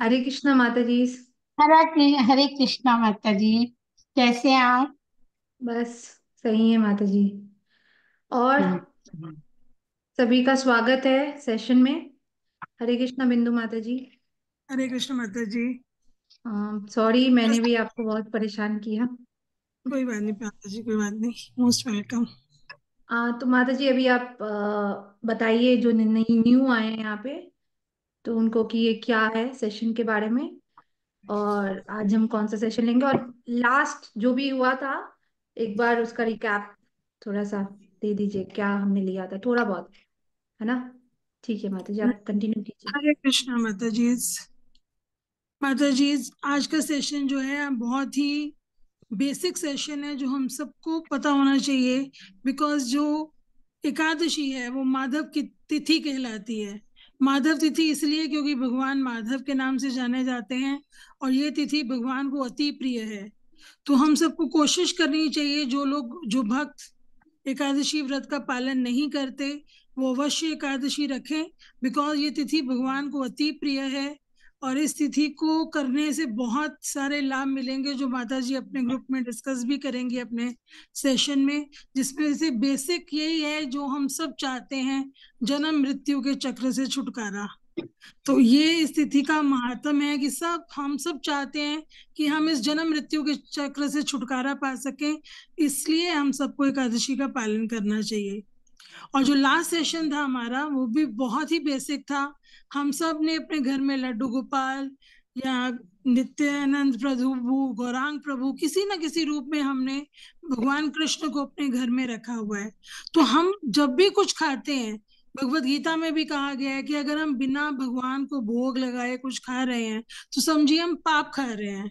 हरे कृष्णा माता जी हरे हरे कृष्णा माता जी कैसे हैं आप बस सही है माता जी और हम्म। सभी का स्वागत है सेशन में हरे कृष्णा बिंदु माता जी हरे कृष्ण माता जी सॉरी मैंने भी आपको बहुत परेशान किया कोई बात नहीं माता जी कोई बात नहीं मोस्ट वेलकम तो माता जी अभी आप बताइए जो नई न्यू आए हैं यहाँ पे तो उनको कि ये क्या है सेशन के बारे में और आज हम कौन सा सेशन लेंगे और लास्ट जो भी हुआ था एक बार उसका रिकैप थोड़ा सा दे दीजिए क्या हमने लिया था थोड़ा बहुत है ना ठीक है माता जी आप कंटिन्यू कीजिए हरे कृष्णा माता जी माता जी आज का सेशन जो है बहुत ही बेसिक सेशन है जो हम सबको पता होना चाहिए बिकॉज जो एकादशी है वो माधव की तिथि कहलाती है माधव तिथि इसलिए क्योंकि भगवान माधव के नाम से जाने जाते हैं और ये तिथि भगवान को अति प्रिय है तो हम सबको कोशिश करनी चाहिए जो लोग जो भक्त एकादशी व्रत का पालन नहीं करते वो अवश्य एकादशी रखें बिकॉज ये तिथि भगवान को अति प्रिय है और इस तिथि को करने से बहुत सारे लाभ मिलेंगे जो माता जी अपने ग्रुप में डिस्कस भी करेंगे अपने सेशन में जिसमें से बेसिक यही है जो हम सब चाहते हैं जन्म मृत्यु के चक्र से छुटकारा तो ये स्थिति का महात्म है कि सब हम सब चाहते हैं कि हम इस जन्म मृत्यु के चक्र से छुटकारा पा सकें इसलिए हम सबको एकादशी का पालन करना चाहिए और जो लास्ट सेशन था हमारा वो भी बहुत ही बेसिक था हम सब ने अपने घर में लड्डू गोपाल या नित्यानंद प्रभु गौरांग प्रभु किसी ना किसी रूप में हमने भगवान कृष्ण को अपने घर में रखा हुआ है तो हम जब भी कुछ खाते हैं भगवत गीता में भी कहा गया है कि अगर हम बिना भगवान को भोग लगाए कुछ खा रहे हैं तो समझिए हम पाप खा रहे हैं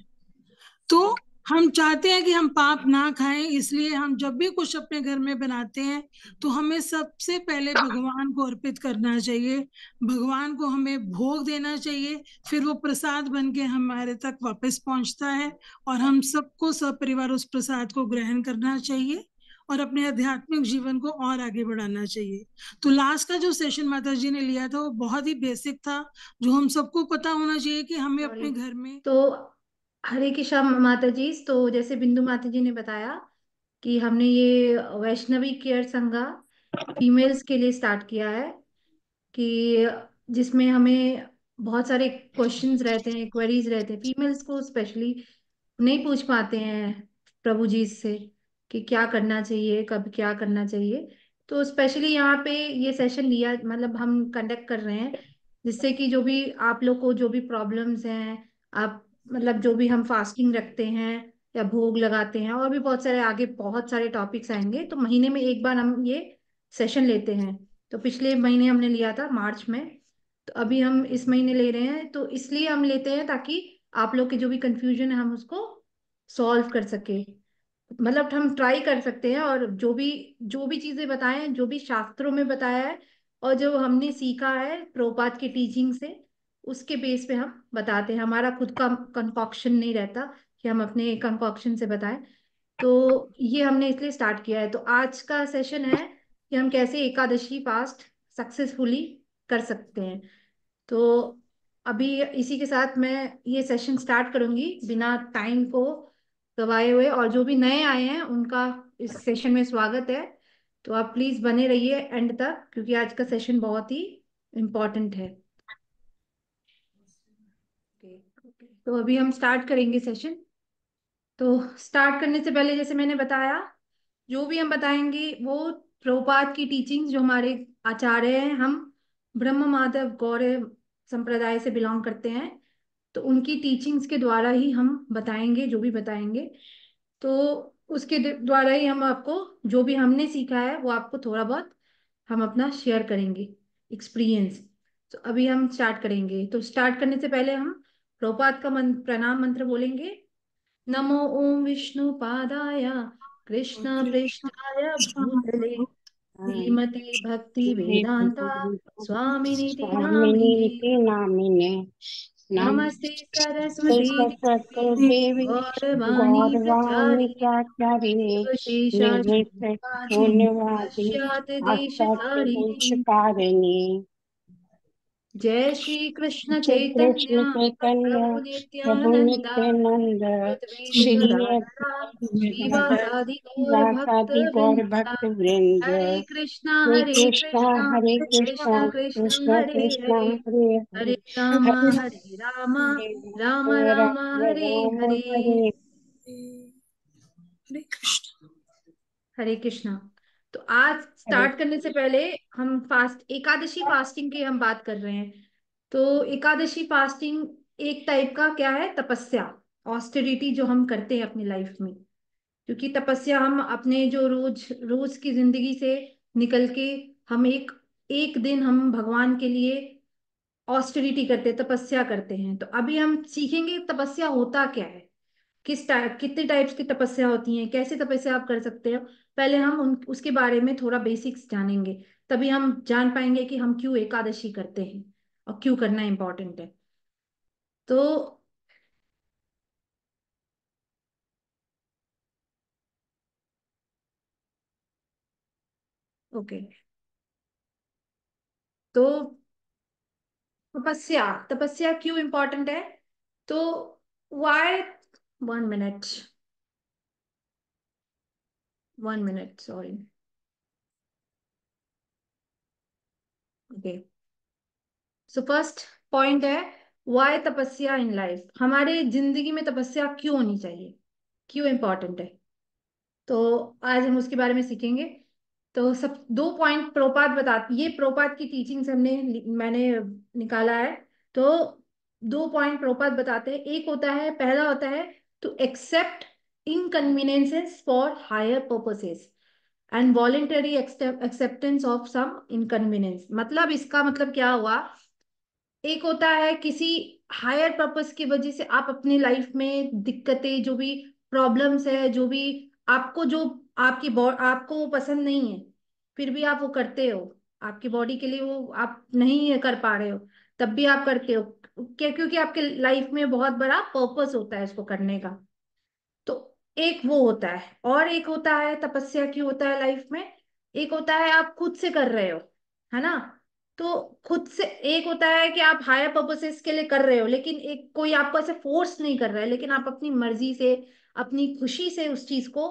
तो हम चाहते हैं कि हम पाप ना खाएं इसलिए हम जब भी कुछ अपने घर में बनाते हैं तो हमें सबसे पहले हाँ। भगवान को अर्पित करना चाहिए भगवान को हमें भोग देना चाहिए फिर वो प्रसाद बन के हमारे तक वापस पहुंचता है और हम सबको सपरिवार उस प्रसाद को ग्रहण करना चाहिए और अपने आध्यात्मिक जीवन को और आगे बढ़ाना चाहिए तो लास्ट का जो सेशन माता जी ने लिया था वो बहुत ही बेसिक था जो हम सबको पता होना चाहिए कि हमें अपने घर में तो हरे कृष्ण माता जी तो जैसे बिंदु माता जी ने बताया कि हमने ये वैष्णवी केयर संघा फीमेल्स के लिए स्टार्ट किया है कि जिसमें हमें बहुत सारे क्वेश्चंस रहते हैं क्वेरीज रहते हैं फीमेल्स को स्पेशली नहीं पूछ पाते हैं प्रभु जी से कि क्या करना चाहिए कब क्या करना चाहिए तो स्पेशली यहाँ पे ये सेशन लिया मतलब हम कंडक्ट कर रहे हैं जिससे कि जो भी आप लोग को जो भी प्रॉब्लम्स हैं आप मतलब जो भी हम फास्टिंग रखते हैं या भोग लगाते हैं और भी बहुत सारे आगे बहुत सारे टॉपिक्स आएंगे तो महीने में एक बार हम ये सेशन लेते हैं तो पिछले महीने हमने लिया था मार्च में तो अभी हम इस महीने ले रहे हैं तो इसलिए हम लेते हैं ताकि आप लोग के जो भी कंफ्यूजन है हम उसको सॉल्व कर सके मतलब हम ट्राई कर सकते हैं और जो भी जो भी चीजें बताएं जो भी शास्त्रों में बताया है और जो हमने सीखा है प्रोपात के टीचिंग से उसके बेस पे हम बताते हैं हमारा खुद का कंकॉक्शन नहीं रहता कि हम अपने कंकॉक्शन से बताएं तो ये हमने इसलिए स्टार्ट किया है तो आज का सेशन है कि हम कैसे एकादशी फास्ट सक्सेसफुली कर सकते हैं तो अभी इसी के साथ मैं ये सेशन स्टार्ट करूंगी बिना टाइम को गवाए हुए और जो भी नए आए हैं उनका इस सेशन में स्वागत है तो आप प्लीज बने रहिए एंड तक क्योंकि आज का सेशन बहुत ही इम्पोर्टेंट है तो अभी हम स्टार्ट करेंगे सेशन तो स्टार्ट करने से पहले जैसे मैंने बताया जो भी हम बताएंगे वो प्रभुपात की टीचिंग्स जो हमारे आचार्य हैं हम ब्रह्म माधव गौरव संप्रदाय से बिलोंग करते हैं तो उनकी टीचिंग्स के द्वारा ही हम बताएंगे जो भी बताएंगे तो उसके द्वारा ही हम आपको जो भी हमने सीखा है वो आपको थोड़ा बहुत हम अपना शेयर करेंगे एक्सपीरियंस तो अभी हम स्टार्ट करेंगे तो स्टार्ट करने से पहले हम प्रोपात का मंत्र प्रणाम मंत्र बोलेंगे नमो ओम विष्णु पादाय कृष्ण पृष्ठाय भूतले श्रीमती भक्ति वेदांता स्वामिनी नामिने नमस्ते सरस्वती गौरवाणी प्रचारिणे देशकारिणी जय श्री कृष्ण चैतन्य प्रभु नित्यानंद श्री गौर भक्त वृंद हरे कृष्ण हरे कृष्ण कृष्ण कृष्ण हरे हरे राम हरे राम राम राम हरे हरे हरे कृष्ण हरे कृष्ण तो आज स्टार्ट करने से पहले हम फास्ट एकादशी फास्टिंग की हम बात कर रहे हैं तो एकादशी फास्टिंग एक टाइप का क्या है तपस्या ऑस्टेरिटी जो हम करते हैं अपनी लाइफ में क्योंकि तपस्या हम अपने जो रोज रोज की जिंदगी से निकल के हम एक एक दिन हम भगवान के लिए ऑस्टेरिटी करते हैं तपस्या करते हैं तो अभी हम सीखेंगे तपस्या होता क्या है किस टाइप कितने टाइप्स की तपस्या होती है कैसे तपस्या आप कर सकते हो पहले हम उन उसके बारे में थोड़ा बेसिक्स जानेंगे तभी हम जान पाएंगे कि हम क्यों एकादशी करते हैं और क्यों करना इम्पोर्टेंट है तो ओके तो तपस्या तपस्या क्यों इम्पोर्टेंट है तो why one minute one minute, sorry. Okay. So first point है why तपस्या in life हमारे जिंदगी में तपस्या क्यों होनी चाहिए क्यों इम्पोर्टेंट है तो आज हम उसके बारे में सीखेंगे तो सब दो पॉइंट प्रोपात बताते ये प्रोपात की टीचिंग हमने मैंने निकाला है तो दो पॉइंट प्रोपात बताते हैं एक होता है पहला होता है to accept inconveniences for higher purposes and voluntary acceptance of some inconvenience मतलब इसका मतलब क्या हुआ एक होता है किसी हायर पर्पज की वजह से आप अपनी लाइफ में दिक्कतें जो भी प्रॉब्लम्स है जो भी आपको जो आपकी आपको वो पसंद नहीं है फिर भी आप वो करते हो आपकी बॉडी के लिए वो आप नहीं कर पा रहे हो तब भी आप करते हो क्या क्योंकि आपके लाइफ में बहुत बड़ा पर्पस होता है इसको करने का एक वो होता है और एक होता है तपस्या की होता है लाइफ में एक होता है आप खुद से कर रहे हो है ना तो खुद से एक होता है कि आप हायर पर्पसेस के लिए कर रहे हो लेकिन एक कोई आपको ऐसे फोर्स नहीं कर रहा है लेकिन आप अपनी मर्जी से अपनी खुशी से उस चीज को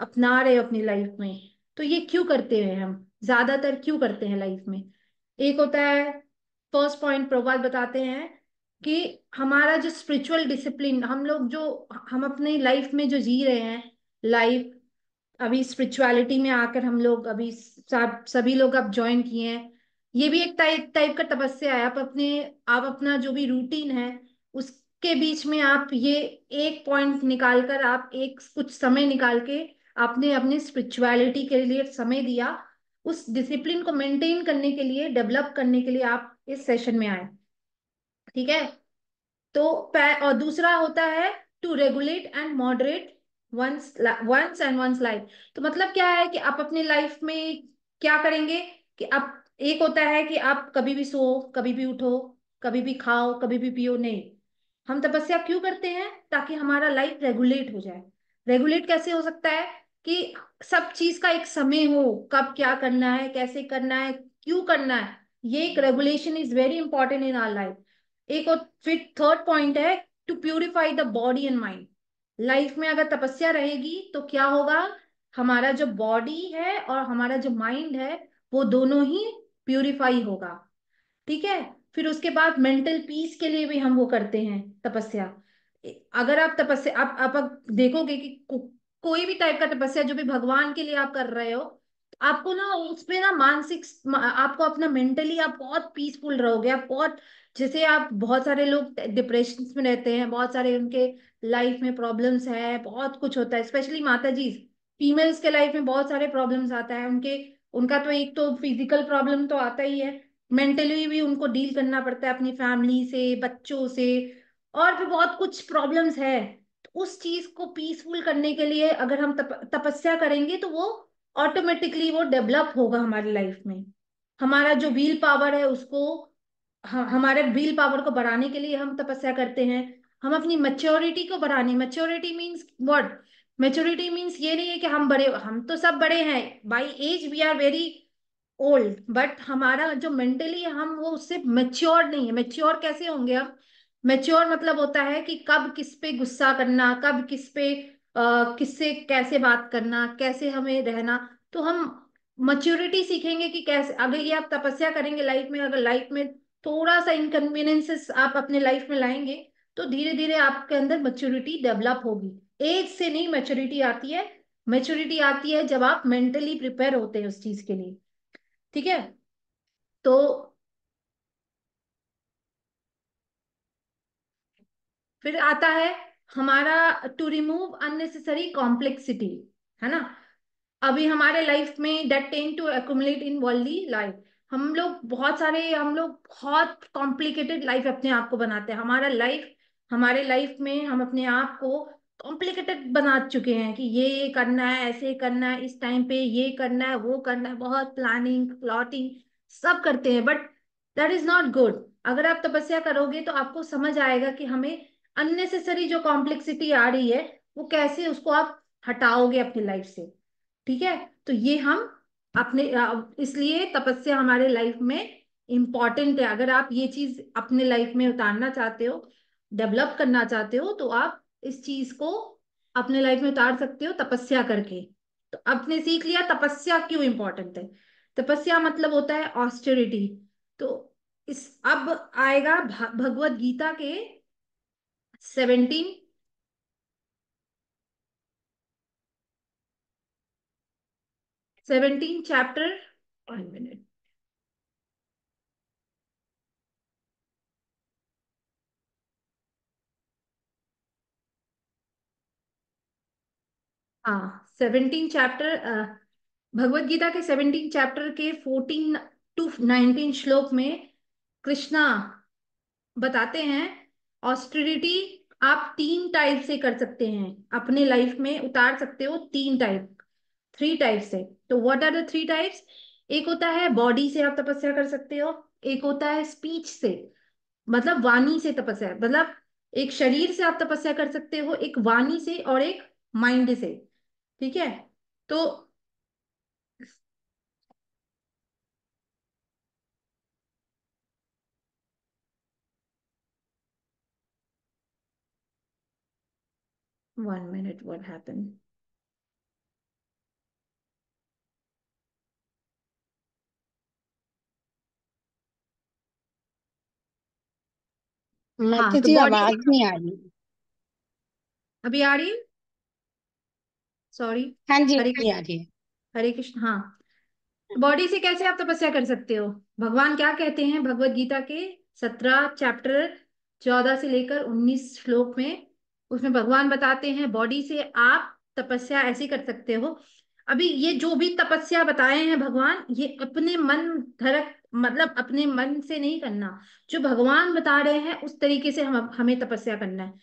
अपना रहे हो अपनी लाइफ में तो ये क्यों करते हैं हम ज्यादातर क्यों करते हैं लाइफ में एक होता है फर्स्ट पॉइंट प्रभात बताते हैं कि हमारा जो स्पिरिचुअल डिसिप्लिन हम लोग जो हम अपने लाइफ में जो जी रहे हैं लाइफ अभी स्पिरिचुअलिटी में आकर हम लोग अभी सब सभी लोग अब ज्वाइन किए हैं ये भी एक टाइप टाइप का तपस्या है आप अपने आप अपना जो भी रूटीन है उसके बीच में आप ये एक पॉइंट निकाल कर आप एक कुछ समय निकाल के आपने अपने स्पिरिचुअलिटी के लिए समय दिया उस डिसिप्लिन को मेंटेन करने के लिए डेवलप करने के लिए आप इस सेशन में आए ठीक है तो और दूसरा होता है to regulate and moderate once once and once life तो मतलब क्या है कि आप अपने लाइफ में क्या करेंगे कि आप एक होता है कि आप कभी भी सो कभी भी उठो कभी भी खाओ कभी भी पियो नहीं हम तपस्या क्यों करते हैं ताकि हमारा लाइफ रेगुलेट हो जाए रेगुलेट कैसे हो सकता है कि सब चीज का एक समय हो कब क्या करना है कैसे करना है क्यों करना है ये एक regulation is very important in our life एक और फिर थर्ड पॉइंट है to purify the body and mind life में अगर तपस्या रहेगी तो क्या होगा हमारा जो बॉडी है और हमारा जो माइंड है वो दोनों ही प्यूरिफाई होगा ठीक है फिर उसके बाद मेंटल पीस के लिए भी हम वो करते हैं तपस्या अगर आप तपस्या आप आप देखोगे कि को, कोई भी टाइप का तपस्या जो भी भगवान के लिए आप कर रहे हो आपको ना उसमें ना मानसिक आपको अपना मेंटली आप बहुत पीसफुल रहोगे आप बहुत जैसे आप बहुत सारे लोग डिप्रेशन में रहते हैं बहुत सारे उनके लाइफ में प्रॉब्लम्स है बहुत कुछ होता है स्पेशली माता जी फीमेल्स के लाइफ में बहुत सारे प्रॉब्लम्स आता है उनके उनका तो एक तो फिजिकल प्रॉब्लम तो आता ही है मेंटली भी उनको डील करना पड़ता है अपनी फैमिली से बच्चों से और भी बहुत कुछ प्रॉब्लम्स है तो उस चीज को पीसफुल करने के लिए अगर हम तप, तपस्या करेंगे तो वो ऑटोमेटिकली वो डेवलप होगा हमारी लाइफ में हमारा जो व्हील पावर है उसको हमारे व्हील पावर को बढ़ाने के लिए हम तपस्या करते हैं हम अपनी मेच्योरिटी को बढ़ाने maturity means word maturity means ये नहीं है कि हम बड़े हम तो सब बड़े हैं by age we are very old but हमारा जो मेंटली हम वो उससे मेच्योर नहीं है मेच्योर कैसे होंगे हम मेच्योर मतलब होता है कि कब किस पे गुस्सा करना कब किस पे किससे कैसे बात करना कैसे हमें रहना तो हम मच्योरिटी सीखेंगे कि कैसे अगर ये आप तपस्या करेंगे लाइफ में अगर लाइफ में थोड़ा सा इनकन्वीनियंसेस आप अपने लाइफ में लाएंगे तो धीरे धीरे आपके अंदर मच्योरिटी डेवलप होगी एज से नहीं मेच्योरिटी आती है मेच्योरिटी आती है जब आप मेंटली प्रिपेयर होते हैं उस चीज के लिए ठीक है तो फिर आता है हमारा टू रिमूव अननेसेसरी कॉम्प्लेक्सिटी है ना अभी हमारे लाइफ में that tend to accumulate in worldly life हम लोग बहुत सारे हम लोग बहुत कॉम्प्लिकेटेड लाइफ अपने आप को बनाते हैं हमारा लाइफ हमारे लाइफ में हम अपने आप को कॉम्प्लिकेटेड बना चुके हैं कि ये करना है ऐसे करना है इस टाइम पे ये करना है वो करना है बहुत प्लानिंग प्लॉटिंग सब करते हैं but that is not good अगर आप तपस्या करोगे तो आपको समझ आएगा कि हमें अननेसेसरी जो कॉम्प्लेक्सिटी आ रही है वो कैसे उसको आप हटाओगे अपनी लाइफ से ठीक है तो ये हम अपने इसलिए तपस्या हमारे लाइफ में इम्पॉर्टेंट है अगर आप ये चीज अपने लाइफ में उतारना चाहते हो डेवलप करना चाहते हो तो आप इस चीज को अपने लाइफ में उतार सकते हो तपस्या करके तो आपने सीख लिया तपस्या क्यों इम्पोर्टेंट है तपस्या मतलब होता है ऑस्टेरिटी तो इस अब आएगा भगवत गीता के seventeen seventeen chapter one minute हाँ सेवनटीन चैप्टर भगवत गीता के सेवनटीन चैप्टर के फोर्टीन टू नाइनटीन श्लोक में कृष्णा बताते हैं ऑस्ट्रिडिटी आप तीन टाइप से कर सकते हैं अपने लाइफ में उतार सकते हो तीन टाइप थ्री टाइप से तो what are the three types एक होता है बॉडी से आप तपस्या कर सकते हो एक होता है स्पीच से मतलब वाणी से तपस्या मतलब एक शरीर से आप तपस्या कर सकते हो एक वाणी से और एक माइंड से ठीक है तो One minute, what happened? हाँ, तो आवाज नहीं आ रही अभी आ रही सॉरी हाँ जी हरे आ रही हरे कृष्ण हाँ बॉडी से कैसे आप तपस्या कर सकते हो भगवान क्या कहते हैं भगवत गीता के सत्रह चैप्टर चौदह से लेकर उन्नीस श्लोक में उसमें भगवान बताते हैं बॉडी से आप तपस्या ऐसी कर सकते हो अभी ये जो भी तपस्या बताए हैं भगवान ये अपने मन धरक मतलब अपने मन से नहीं करना जो भगवान बता रहे हैं उस तरीके से हम हमें तपस्या करना है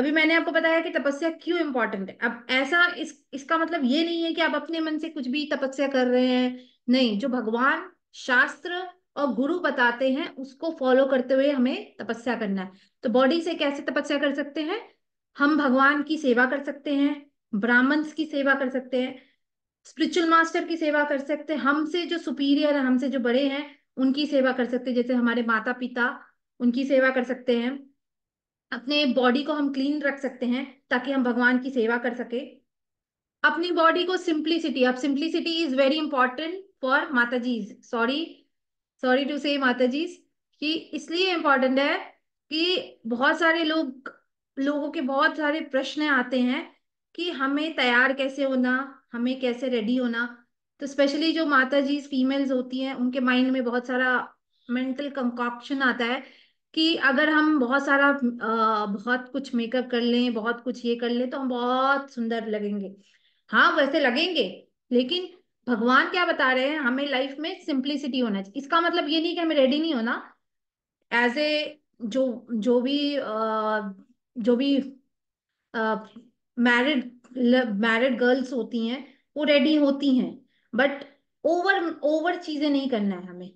अभी मैंने आपको बताया कि तपस्या क्यों इम्पोर्टेंट है अब ऐसा इस इसका मतलब ये नहीं है कि आप अपने मन से कुछ भी तपस्या कर रहे हैं नहीं जो भगवान शास्त्र और गुरु बताते हैं उसको फॉलो करते हुए हमें तपस्या करना है तो बॉडी से कैसे तपस्या कर सकते हैं हम भगवान की सेवा कर सकते हैं ब्राह्मण्स की सेवा कर सकते हैं स्पिरिचुअल मास्टर की सेवा कर सकते हैं हमसे जो सुपीरियर है हमसे जो बड़े हैं उनकी सेवा कर सकते हैं जैसे हमारे माता पिता उनकी सेवा कर सकते हैं अपने बॉडी को हम क्लीन रख सकते हैं ताकि हम भगवान की सेवा कर सके अपनी बॉडी को सिंप्लिसिटी अब simplicity is very important for माता जीज सॉरी सॉरी टू से माता जीज कि इसलिए इंपॉर्टेंट है कि बहुत सारे लोग लोगों के बहुत सारे प्रश्न आते हैं कि हमें तैयार कैसे होना हमें कैसे रेडी होना तो स्पेशली जो माता जी फीमेल्स होती हैं उनके माइंड में बहुत सारा मेंटल कंकॉप्शन आता है कि अगर हम बहुत सारा बहुत कुछ मेकअप कर लें बहुत कुछ ये कर लें तो हम बहुत सुंदर लगेंगे हाँ वैसे लगेंगे लेकिन भगवान क्या बता रहे हैं हमें लाइफ में सिंप्लिसिटी होना चाहिए इसका मतलब ये नहीं कि हमें रेडी नहीं होना एज ए जो जो भी आ, जो भी मैरिड मैरिड गर्ल्स होती हैं वो रेडी होती हैं बट ओवर ओवर चीजें नहीं करना है हमें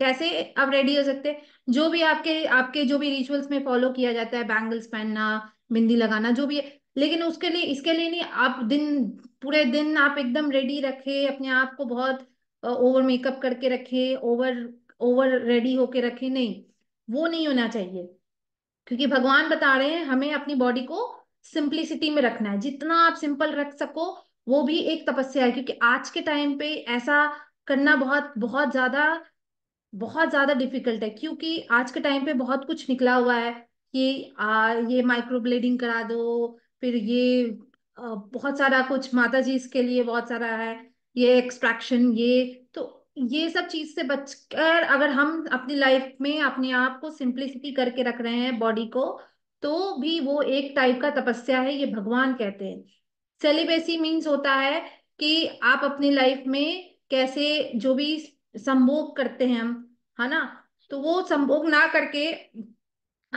कैसे आप रेडी हो सकते हैं जो भी आपके आपके जो भी रिचुअल्स में फॉलो किया जाता है बैंगल्स पहनना बिंदी लगाना जो भी है लेकिन उसके लिए इसके लिए नहीं आप दिन पूरे दिन आप एकदम रेडी रखे अपने आप को बहुत ओवर मेकअप करके रखे ओवर ओवर रेडी होके रखे नहीं वो नहीं होना चाहिए क्योंकि भगवान बता रहे हैं हमें अपनी बॉडी को सिंप्लिसिटी में रखना है जितना आप सिंपल रख सको वो भी एक तपस्या है क्योंकि आज के टाइम पे ऐसा करना बहुत बहुत ज्यादा बहुत ज्यादा डिफिकल्ट है क्योंकि आज के टाइम पे बहुत कुछ निकला हुआ है कि आ, ये माइक्रो ब्लेडिंग करा दो फिर ये आ, बहुत सारा कुछ माता जी इसके लिए बहुत सारा है ये एक्सट्रैक्शन ये तो ये सब चीज से बचकर अगर हम अपनी लाइफ में अपने आप को सिंप्लिसिटी करके रख रहे हैं बॉडी को तो भी वो एक टाइप का तपस्या है ये भगवान कहते हैं सेलिबेसी मीन्स होता है कि आप अपनी लाइफ में कैसे जो भी संभोग करते हैं हम है ना तो वो संभोग ना करके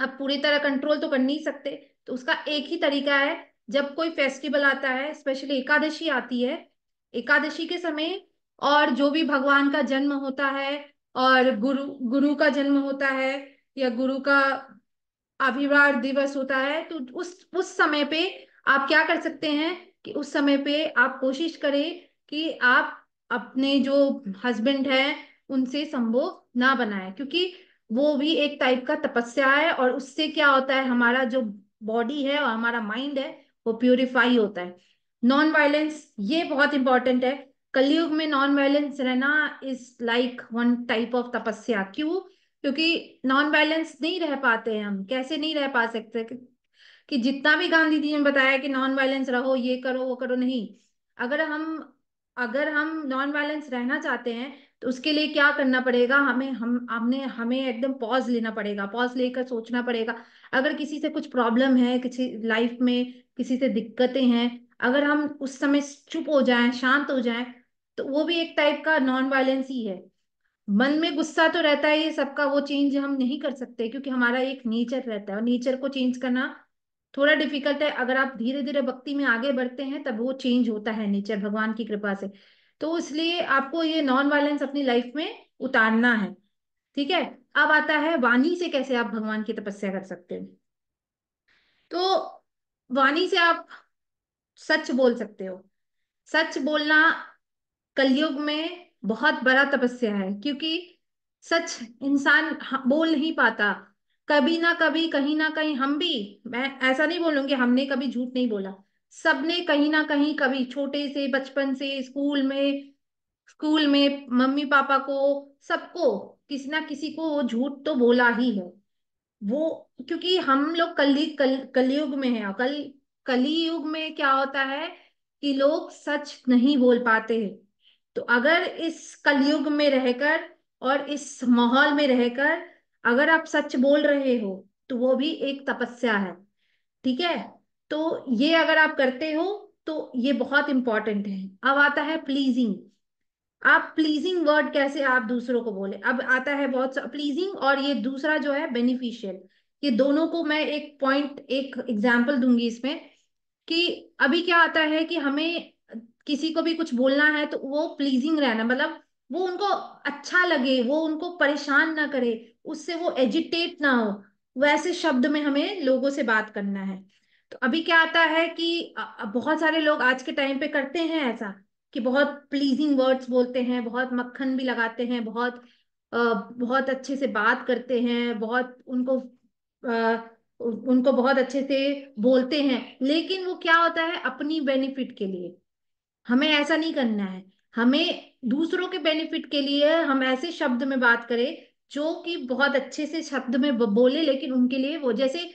आप पूरी तरह कंट्रोल तो कर नहीं सकते तो उसका एक ही तरीका है जब कोई फेस्टिवल आता है स्पेशली एकादशी आती है एकादशी के समय और जो भी भगवान का जन्म होता है और गुरु गुरु का जन्म होता है या गुरु का अभिवार दिवस होता है तो उस उस समय पे आप क्या कर सकते हैं कि उस समय पे आप कोशिश करें कि आप अपने जो हस्बैंड है उनसे संभोग ना बनाए क्योंकि वो भी एक टाइप का तपस्या है और उससे क्या होता है हमारा जो बॉडी है और हमारा माइंड है वो प्योरीफाई होता है नॉन वायलेंस ये बहुत इंपॉर्टेंट है कलयुग में नॉन वायलेंस रहना is like one type of तपस्या क्यों क्योंकि नॉन वायलेंस नहीं रह पाते हैं हम कैसे नहीं रह पा सकते कि जितना भी गांधी जी ने बताया कि नॉन वायलेंस रहो ये करो वो करो नहीं अगर हम अगर हम नॉन वायलेंस रहना चाहते हैं तो उसके लिए क्या करना पड़ेगा हमें हम हमने हमें एकदम पॉज लेना पड़ेगा पॉज लेकर सोचना पड़ेगा अगर किसी से कुछ प्रॉब्लम है किसी लाइफ में किसी से दिक्कतें हैं अगर हम उस समय चुप हो जाएं शांत हो जाएं तो वो भी एक टाइप का नॉन वायलेंस ही है मन में गुस्सा तो रहता है ये सबका वो चेंज हम नहीं कर सकते क्योंकि हमारा एक नेचर रहता है और नेचर को चेंज करना थोड़ा डिफिकल्ट है अगर आप धीरे धीरे भक्ति में आगे बढ़ते हैं तब वो चेंज होता है नेचर भगवान की कृपा से तो इसलिए आपको ये नॉन वायलेंस अपनी लाइफ में उतारना है ठीक है अब आता है वाणी से कैसे आप भगवान की तपस्या कर सकते हो तो वाणी से आप सच बोल सकते हो सच बोलना कलयुग में बहुत बड़ा तपस्या है क्योंकि सच इंसान बोल नहीं पाता कभी ना कभी कहीं ना कहीं हम भी मैं ऐसा नहीं बोलूंगी हमने कभी झूठ नहीं बोला सबने कहीं ना कहीं कभी छोटे से बचपन से स्कूल में स्कूल में मम्मी पापा को सबको किसी ना किसी को झूठ तो बोला ही है वो क्योंकि हम लोग कल कल कलयुग में है कल कली युग में क्या होता है कि लोग सच नहीं बोल पाते हैं तो अगर इस कलयुग में रहकर और इस माहौल में रहकर अगर आप सच बोल रहे हो तो वो भी एक तपस्या है ठीक है तो ये अगर आप करते हो तो ये बहुत इंपॉर्टेंट है अब आता है प्लीजिंग आप प्लीजिंग वर्ड कैसे आप दूसरों को बोले अब आता है बहुत प्लीजिंग और ये दूसरा जो है बेनिफिशियल ये दोनों को मैं एक पॉइंट एक एग्जाम्पल दूंगी इसमें कि अभी क्या आता है कि हमें किसी को भी कुछ बोलना है तो वो प्लीजिंग रहना मतलब वो उनको अच्छा लगे वो उनको परेशान ना करे उससे वो एजिटेट ना हो वैसे शब्द में हमें लोगों से बात करना है तो अभी क्या आता है कि बहुत सारे लोग आज के टाइम पे करते हैं ऐसा कि बहुत प्लीजिंग वर्ड्स बोलते हैं बहुत मक्खन भी लगाते हैं बहुत बहुत अच्छे से बात करते हैं बहुत उनको उनको बहुत अच्छे से बोलते हैं लेकिन वो क्या होता है अपनी बेनिफिट के लिए हमें ऐसा नहीं करना है हमें दूसरों के बेनिफिट के लिए हम ऐसे शब्द में बात करें जो कि बहुत अच्छे से शब्द में बोले लेकिन उनके लिए वो जैसे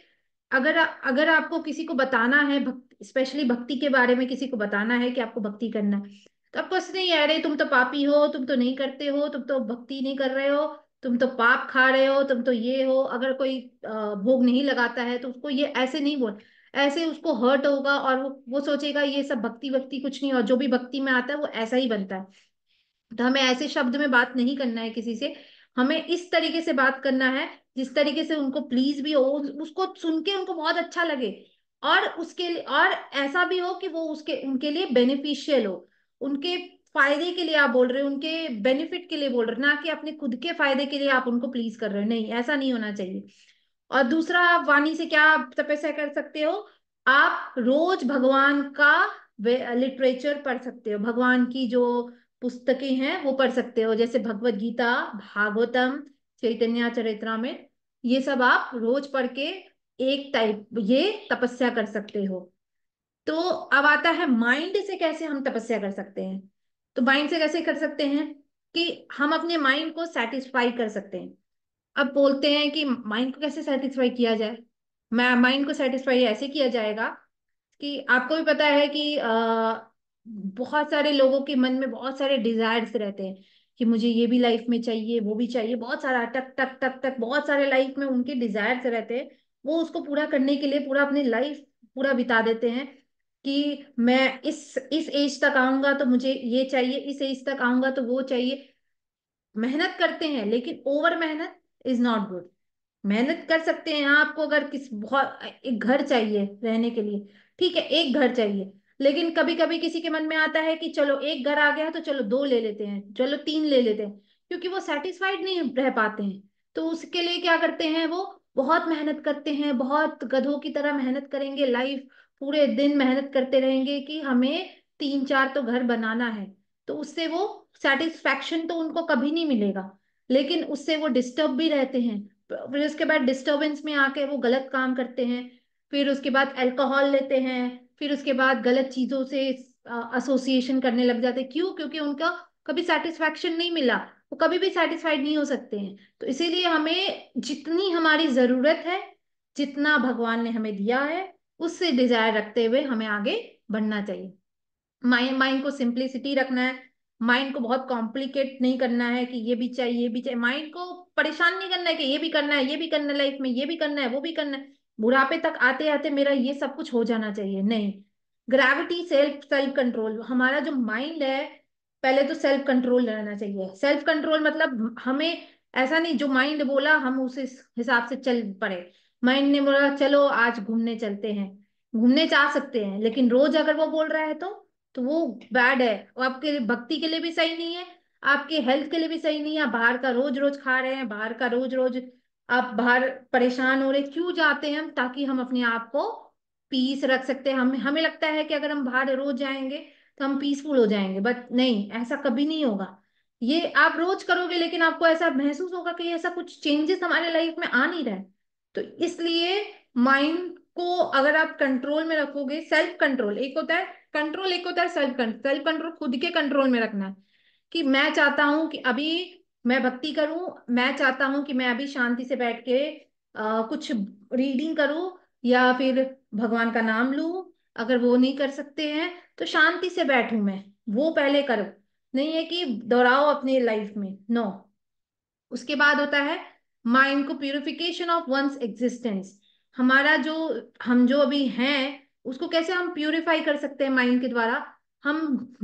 अगर अगर आपको किसी को बताना है स्पेशली भक्ति के बारे में किसी को बताना है कि आपको भक्ति करना है तो आपको नहीं अरे तुम तो पापी हो तुम तो नहीं करते हो तुम तो भक्ति नहीं कर रहे हो तुम तो पाप खा रहे हो तुम तो ये हो अगर कोई भोग नहीं लगाता है तो उसको ये ऐसे नहीं बोल ऐसे उसको हर्ट होगा और वो वो सोचेगा ये सब भक्ति भक्ति कुछ नहीं और जो भी भक्ति में आता है वो ऐसा ही बनता है तो हमें ऐसे शब्द में बात नहीं करना है किसी से हमें इस तरीके से बात करना है जिस तरीके से उनको प्लीज भी हो उसको सुन के उनको बहुत अच्छा लगे और उसके और ऐसा भी हो कि वो उसके उनके लिए बेनिफिशियल हो उनके फायदे के लिए आप बोल रहे हो उनके बेनिफिट के लिए बोल रहे हो ना कि अपने खुद के फायदे के लिए आप उनको प्लीज कर रहे हो नहीं ऐसा नहीं होना चाहिए और दूसरा आप वाणी से क्या आप तपस्या कर सकते हो आप रोज भगवान का लिटरेचर पढ़ सकते हो भगवान की जो पुस्तकें हैं वो पढ़ सकते हो जैसे भगवत गीता भागवतम चैतन्य चरित्रामृत ये सब आप रोज पढ़ के एक टाइप ये तपस्या कर सकते हो तो अब आता है माइंड से कैसे हम तपस्या कर सकते हैं तो माइंड से कैसे कर सकते हैं कि हम अपने माइंड को सेटिस्फाई कर सकते हैं अब बोलते हैं कि माइंड को कैसे सेटिस्फाई किया जाए मैं माइंड को सेटिस्फाई ऐसे किया जाएगा कि आपको भी पता है कि आ, बहुत सारे लोगों के मन में बहुत सारे डिजायर्स रहते हैं कि मुझे ये भी लाइफ में चाहिए वो भी चाहिए बहुत सारा टक टक टक टक बहुत सारे लाइफ में उनके डिजायर्स रहते हैं वो उसको पूरा करने के लिए पूरा अपनी लाइफ पूरा बिता देते हैं कि मैं इस इस एज तक आऊंगा तो मुझे ये चाहिए इस एज तक आऊंगा तो वो चाहिए मेहनत करते हैं लेकिन ओवर मेहनत इज नॉट गुड मेहनत कर सकते हैं आपको अगर किस बहुत एक घर चाहिए रहने के लिए ठीक है एक घर चाहिए लेकिन कभी कभी किसी के मन में आता है कि चलो एक घर आ गया तो चलो दो ले लेते हैं चलो तीन ले लेते हैं क्योंकि वो सेटिस्फाइड नहीं रह पाते हैं तो उसके लिए क्या करते हैं वो बहुत मेहनत करते हैं बहुत गधों की तरह मेहनत करेंगे लाइफ पूरे दिन मेहनत करते रहेंगे कि हमें तीन चार तो घर बनाना है तो उससे वो सेटिस्फेक्शन तो उनको कभी नहीं मिलेगा लेकिन उससे वो डिस्टर्ब भी रहते हैं फिर उसके बाद डिस्टर्बेंस में आके वो गलत काम करते हैं फिर उसके बाद अल्कोहल लेते हैं फिर उसके बाद गलत चीजों से एसोसिएशन करने लग जाते क्यों क्योंकि उनका कभी सेटिस्फेक्शन नहीं मिला वो कभी भी सेटिस्फाइड नहीं हो सकते हैं तो इसीलिए हमें जितनी हमारी जरूरत है जितना भगवान ने हमें दिया है उससे डिजायर रखते हुए हमें आगे बढ़ना चाहिए माइंड माइंड को सिंप्लिसिटी रखना है माइंड को बहुत कॉम्प्लिकेट नहीं करना है कि ये भी चाहिए ये भी चाहिए माइंड को परेशान नहीं करना है कि ये भी करना है ये भी करना है लाइफ में ये भी करना है वो भी करना है बुढ़ापे तक आते आते मेरा ये सब कुछ हो जाना चाहिए नहीं ग्रेविटी सेल्फ सेल्फ कंट्रोल हमारा जो माइंड है पहले तो सेल्फ कंट्रोल रहना चाहिए सेल्फ कंट्रोल मतलब हमें ऐसा नहीं जो माइंड बोला हम उस हिसाब से चल पड़े माइंड ने बोला चलो आज घूमने चलते हैं घूमने जा सकते हैं लेकिन रोज अगर वो बोल रहा है तो तो वो बैड है वो आपके भक्ति के लिए भी सही नहीं है आपके हेल्थ के लिए भी सही नहीं है बाहर का रोज रोज खा रहे हैं बाहर का रोज रोज आप बाहर परेशान हो रहे क्यों जाते हैं हम ताकि हम अपने आप को पीस रख सकते हैं हम हमें लगता है कि अगर हम बाहर रोज जाएंगे तो हम पीसफुल हो जाएंगे बट नहीं ऐसा कभी नहीं होगा ये आप रोज करोगे लेकिन आपको ऐसा महसूस होगा कि ऐसा कुछ चेंजेस हमारे लाइफ में आ नहीं रहा है तो इसलिए माइंड को अगर आप कंट्रोल में रखोगे सेल्फ कंट्रोल एक होता है कंट्रोल एक होता है सेल्फ कंट्रोल सेल्फ कंट्रोल खुद के कंट्रोल में रखना है कि मैं चाहता हूं कि अभी मैं भक्ति करूं मैं चाहता हूं कि मैं अभी शांति से बैठ के आ, कुछ रीडिंग करूं या फिर भगवान का नाम लू अगर वो नहीं कर सकते हैं तो शांति से बैठू मैं वो पहले करो नहीं है कि दोहराओ अपने लाइफ में नो उसके बाद होता है माइंड को प्यूरिफिकेशन ऑफ वंस एग्जिस्टेंस हमारा जो हम जो अभी हैं उसको कैसे हम प्यूरिफाई कर सकते हैं माइंड के द्वारा हम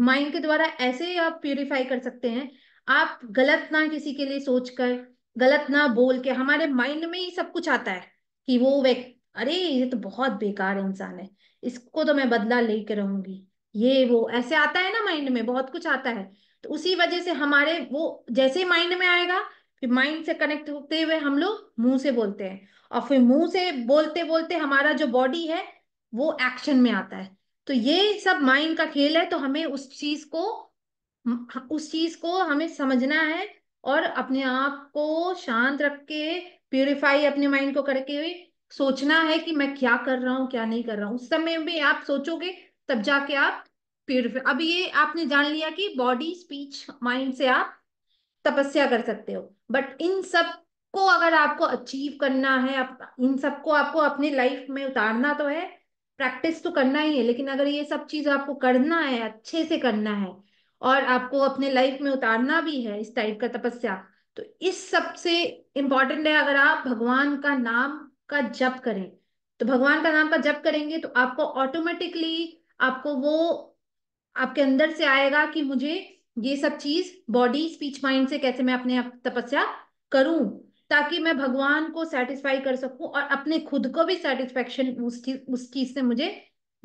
माइंड के द्वारा ऐसे ही आप प्योरीफाई कर सकते हैं आप गलत ना किसी के लिए सोचकर गलत ना बोल के हमारे माइंड में ही सब कुछ आता है कि वो व्यक्ति अरे ये तो बहुत बेकार इंसान है इसको तो मैं बदला लेके रहूंगी ये वो ऐसे आता है ना माइंड में बहुत कुछ आता है तो उसी वजह से हमारे वो जैसे माइंड में आएगा फिर माइंड से कनेक्ट होते हुए हम लोग मुंह से बोलते हैं और फिर मुंह से बोलते बोलते हमारा जो बॉडी है वो एक्शन में आता है तो ये सब माइंड का खेल है तो हमें उस चीज को उस चीज को हमें समझना है और अपने आप को शांत रख के प्योरीफाई अपने माइंड को करके सोचना है कि मैं क्या कर रहा हूँ क्या नहीं कर रहा हूँ उस समय भी आप सोचोगे तब जाके आप प्योरीफाई अब ये आपने जान लिया कि बॉडी स्पीच माइंड से आप तपस्या कर सकते हो बट इन सब को अगर आपको अचीव करना है आप, इन सबको आपको अपनी लाइफ में उतारना तो है प्रैक्टिस तो करना ही है लेकिन अगर ये सब चीज आपको करना है अच्छे से करना है और आपको अपने लाइफ में उतारना भी है इस टाइप का तपस्या तो इस सबसे इम्पॉर्टेंट है अगर आप भगवान का नाम का जप करें तो भगवान का नाम का जप करेंगे तो आपको ऑटोमेटिकली आपको वो आपके अंदर से आएगा कि मुझे ये सब चीज बॉडी स्पीच माइंड से कैसे मैं अपने आप तपस्या करूं ताकि मैं भगवान को सेटिस्फाई कर सकूं और अपने खुद को भी सेटिस्फेक्शन उस चीज उस चीज से मुझे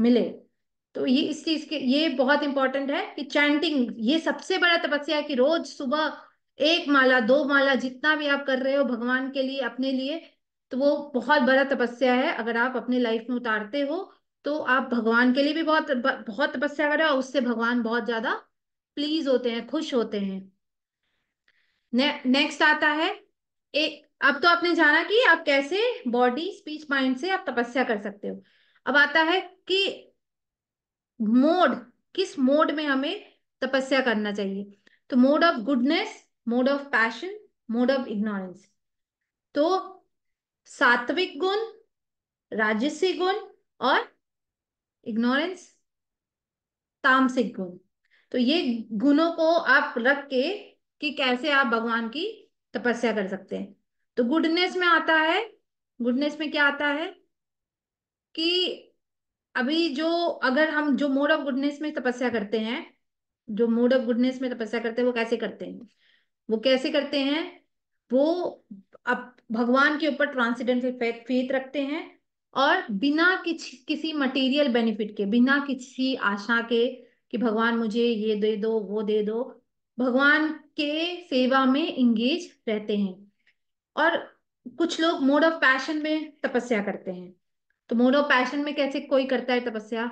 मिले तो ये इस चीज के ये बहुत इंपॉर्टेंट है कि चैंटिंग ये सबसे बड़ा तपस्या है कि रोज सुबह एक माला दो माला जितना भी आप कर रहे हो भगवान के लिए अपने लिए तो वो बहुत बड़ा तपस्या है अगर आप अपने लाइफ में उतारते हो तो आप भगवान के लिए भी बहुत बहुत तपस्या कर रहे हो और उससे भगवान बहुत ज्यादा प्लीज होते हैं खुश होते हैं ने, नेक्स्ट आता है एक अब तो आपने जाना कि आप कैसे बॉडी स्पीच माइंड से आप तपस्या कर सकते हो अब आता है कि मोड किस मोड में हमें तपस्या करना चाहिए तो mode of goodness mode of passion mode of ignorance तो सात्विक गुण राजसिक गुण और इग्नोरेंस तामसिक गुण तो ये गुणों को आप रख के कि कैसे आप भगवान की तपस्या कर सकते हैं तो गुडनेस में आता है गुडनेस में क्या आता है कि अभी जो अगर हम जो मोड ऑफ गुडनेस में तपस्या करते हैं जो मोड ऑफ गुडनेस में तपस्या करते हैं वो कैसे करते हैं वो कैसे करते हैं वो अब भगवान के ऊपर ट्रांसीडेंटल फेथ रखते हैं और बिना किसी किसी मटेरियल बेनिफिट के बिना किसी आशा के कि भगवान मुझे ये दे दो वो दे दो भगवान के सेवा में इंगेज रहते हैं और कुछ लोग मोड ऑफ पैशन में तपस्या करते हैं तो मोड ऑफ पैशन में कैसे कोई करता है तपस्या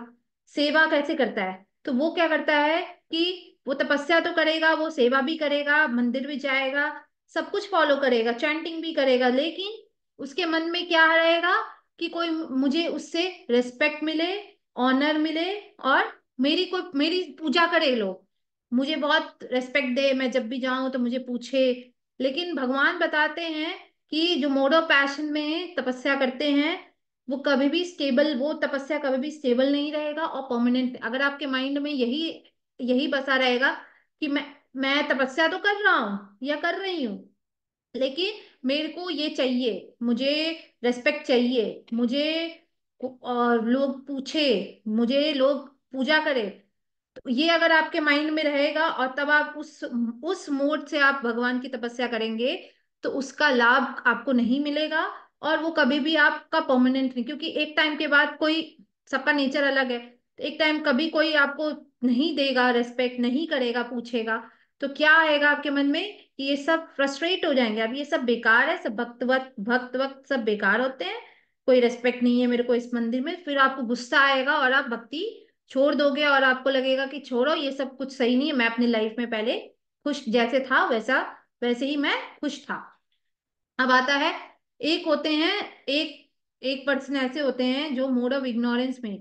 सेवा कैसे करता है तो वो क्या करता है कि वो तपस्या तो करेगा वो सेवा भी करेगा मंदिर भी जाएगा सब कुछ फॉलो करेगा चैंटिंग भी करेगा लेकिन उसके मन में क्या रहेगा कि कोई मुझे उससे रिस्पेक्ट मिले ऑनर मिले और मेरी कोई मेरी पूजा करे लोग मुझे बहुत रेस्पेक्ट दे मैं जब भी जाऊं तो मुझे पूछे लेकिन भगवान बताते हैं कि जो मोड ऑफ पैशन में तपस्या करते हैं वो कभी भी स्टेबल वो तपस्या कभी भी स्टेबल नहीं रहेगा और परमानेंट अगर आपके माइंड में यही यही बसा रहेगा कि मैं मैं तपस्या तो कर रहा हूँ या कर रही हूँ लेकिन मेरे को ये चाहिए मुझे रेस्पेक्ट चाहिए मुझे और लोग पूछे मुझे लोग पूजा करे तो ये अगर आपके माइंड में रहेगा और तब आप उस उस मोड से आप भगवान की तपस्या करेंगे तो उसका लाभ आपको नहीं मिलेगा और वो कभी भी आपका परमानेंट नहीं क्योंकि एक टाइम के बाद कोई सबका नेचर अलग है तो एक टाइम कभी कोई आपको नहीं देगा रेस्पेक्ट नहीं करेगा पूछेगा तो क्या आएगा आपके मन में कि ये सब फ्रस्ट्रेट हो जाएंगे अब ये सब बेकार है सब भक्त वक्त भक्त वक्त सब बेकार होते हैं कोई रेस्पेक्ट नहीं है मेरे को इस मंदिर में फिर आपको गुस्सा आएगा और आप भक्ति छोड़ दोगे और आपको लगेगा कि छोड़ो ये सब कुछ सही नहीं है मैं अपनी लाइफ में पहले खुश जैसे था वैसा वैसे ही मैं खुश था अब आता है एक होते हैं एक एक पर्सन ऐसे होते हैं जो मोड ऑफ इग्नोरेंस में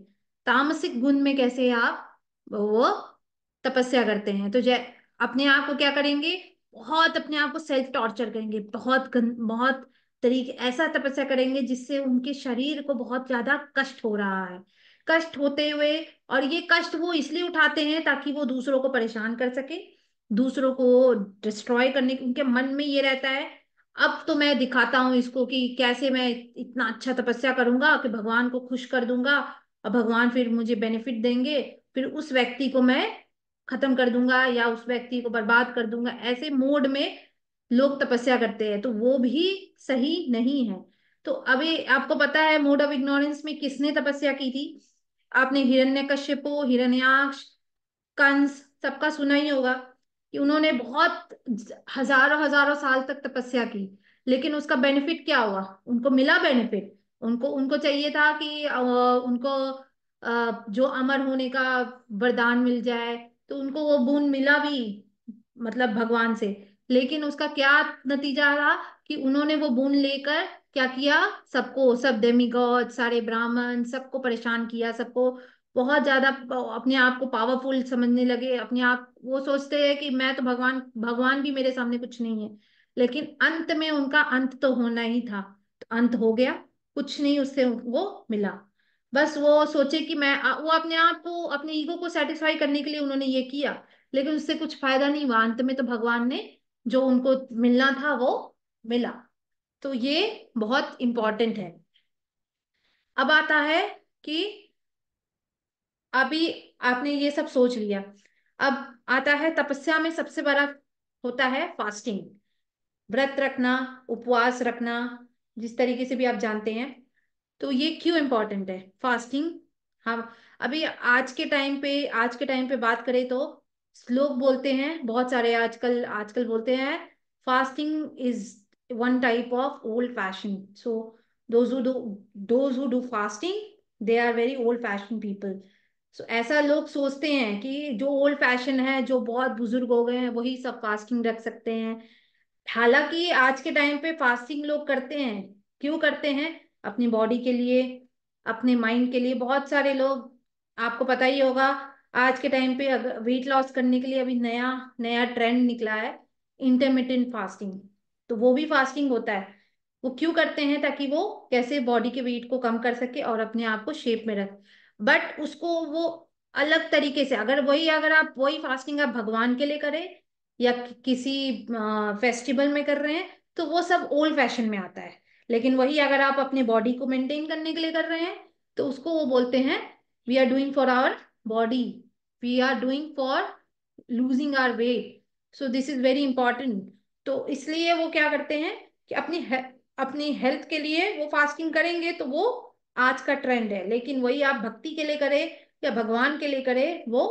तामसिक गुण में कैसे आप वो तपस्या करते हैं तो जय अपने आप को क्या करेंगे बहुत अपने आप को सेल्फ टॉर्चर करेंगे बहुत बहुत तरीके ऐसा तपस्या करेंगे जिससे उनके शरीर को बहुत ज्यादा कष्ट हो रहा है कष्ट होते हुए और ये कष्ट वो इसलिए उठाते हैं ताकि वो दूसरों को परेशान कर सके दूसरों को डिस्ट्रॉय करने उनके मन में ये रहता है अब तो मैं दिखाता हूँ इसको कि कैसे मैं इतना अच्छा तपस्या करूंगा कि भगवान को खुश कर दूंगा और भगवान फिर मुझे बेनिफिट देंगे फिर उस व्यक्ति को मैं खत्म कर दूंगा या उस व्यक्ति को बर्बाद कर दूंगा ऐसे मोड में लोग तपस्या करते हैं तो वो भी सही नहीं है तो अभी आपको पता है मोड ऑफ इग्नोरेंस में किसने तपस्या की थी आपने हिरण्य कश्यपो हिरण्याक्ष कंस सबका सुना ही होगा कि उन्होंने बहुत हजारों हजारों साल तक तपस्या की लेकिन उसका बेनिफिट क्या हुआ उनको मिला बेनिफिट उनको उनको चाहिए था कि उनको जो अमर होने का वरदान मिल जाए तो उनको वो बून मिला भी मतलब भगवान से लेकिन उसका क्या नतीजा रहा कि उन्होंने वो बून लेकर क्या किया सबको सब डेमीगॉड सारे ब्राह्मण सबको परेशान किया सबको बहुत ज्यादा अपने आप को पावरफुल समझने लगे अपने आप वो सोचते हैं कि मैं तो भगवान भगवान भी मेरे सामने कुछ नहीं है लेकिन अंत में उनका अंत तो होना ही था तो अंत हो गया कुछ नहीं उससे वो मिला बस वो सोचे कि मैं वो अपने आप को अपने ईगो को सेटिस्फाई करने के लिए उन्होंने ये किया लेकिन उससे कुछ फायदा नहीं हुआ अंत में तो भगवान ने जो उनको मिलना था वो मिला तो ये बहुत इंपॉर्टेंट है अब आता है कि अभी आपने ये सब सोच लिया अब आता है तपस्या में सबसे बड़ा होता है फास्टिंग व्रत रखना उपवास रखना जिस तरीके से भी आप जानते हैं तो ये क्यों इम्पोर्टेंट है फास्टिंग हाँ अभी आज के टाइम पे आज के टाइम पे बात करें तो लोग बोलते हैं बहुत सारे आजकल आजकल बोलते हैं fasting is one type of old fashioned. So those who do those who do fasting, they are very old fashioned people. so, ऐसा लोग सोचते हैं कि जो ओल्ड फैशन है जो बहुत बुजुर्ग हो गए हैं वही सब फास्टिंग रख सकते हैं हालांकि आज के टाइम पे फास्टिंग लोग करते हैं क्यों करते हैं अपनी बॉडी के लिए अपने माइंड के लिए बहुत सारे लोग आपको पता ही होगा आज के टाइम पे अगर वेट लॉस करने के लिए अभी नया नया ट्रेंड निकला है इंटरमीडियंट फास्टिंग तो वो भी फास्टिंग होता है वो क्यों करते हैं ताकि वो कैसे बॉडी के वेट को कम कर सके और अपने आप को शेप में रख बट उसको वो अलग तरीके से अगर वही अगर आप वही फास्टिंग आप भगवान के लिए करें या किसी फेस्टिवल में कर रहे हैं तो वो सब ओल्ड फैशन में आता है लेकिन वही अगर आप अपने बॉडी को मेंटेन करने के लिए कर रहे हैं तो उसको वो बोलते हैं we are doing for our body we are doing for losing our weight so this is very important तो इसलिए वो क्या करते हैं कि अपनी हे, अपनी हेल्थ के लिए वो फास्टिंग करेंगे तो वो आज का ट्रेंड है लेकिन वही आप भक्ति के लिए करें या भगवान के लिए करें वो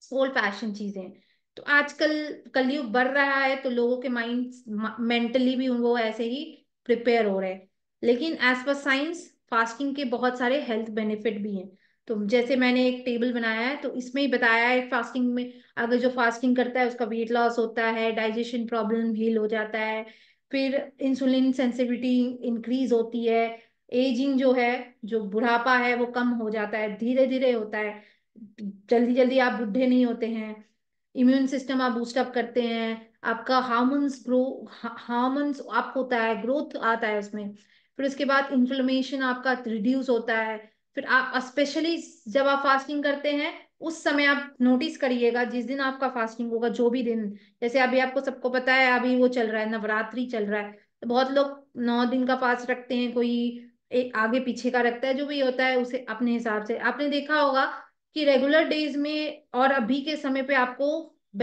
सोल पैशन चीजें तो आजकल कलयुग बढ़ रहा है तो लोगों के माइंड मेंटली भी वो ऐसे ही प्रिपेयर हो रहे हैं लेकिन एज पर साइंस फास्टिंग के बहुत सारे हेल्थ बेनिफिट भी हैं तो जैसे मैंने एक टेबल बनाया है तो इसमें ही बताया है फास्टिंग में अगर जो फास्टिंग करता है उसका वेट लॉस होता है डाइजेशन प्रॉब्लम हील हो जाता है फिर इंसुलिन सेंसिटिविटी इंक्रीज होती है एजिंग जो है जो बुढ़ापा है वो कम हो जाता है धीरे धीरे होता है जल्दी जल्दी आप बुढ़े नहीं होते हैं इम्यून सिस्टम आप बूस्टअप करते हैं आपका हार्मोन्स ग्रो हार्मोन्स अप होता है ग्रोथ आता है उसमें फिर उसके बाद इन्फ्लोमेशन आपका रिड्यूस होता है फिर आप स्पेशली जब आप फास्टिंग करते हैं उस समय आप नोटिस करिएगा जिस दिन आपका फास्टिंग होगा जो भी दिन जैसे अभी आपको सबको पता है अभी वो चल रहा है नवरात्रि चल रहा है तो बहुत लोग नौ दिन का फास्ट रखते हैं कोई एक आगे पीछे का रखता है जो भी होता है उसे अपने हिसाब से आपने देखा होगा कि रेगुलर डेज में और अभी के समय पे आपको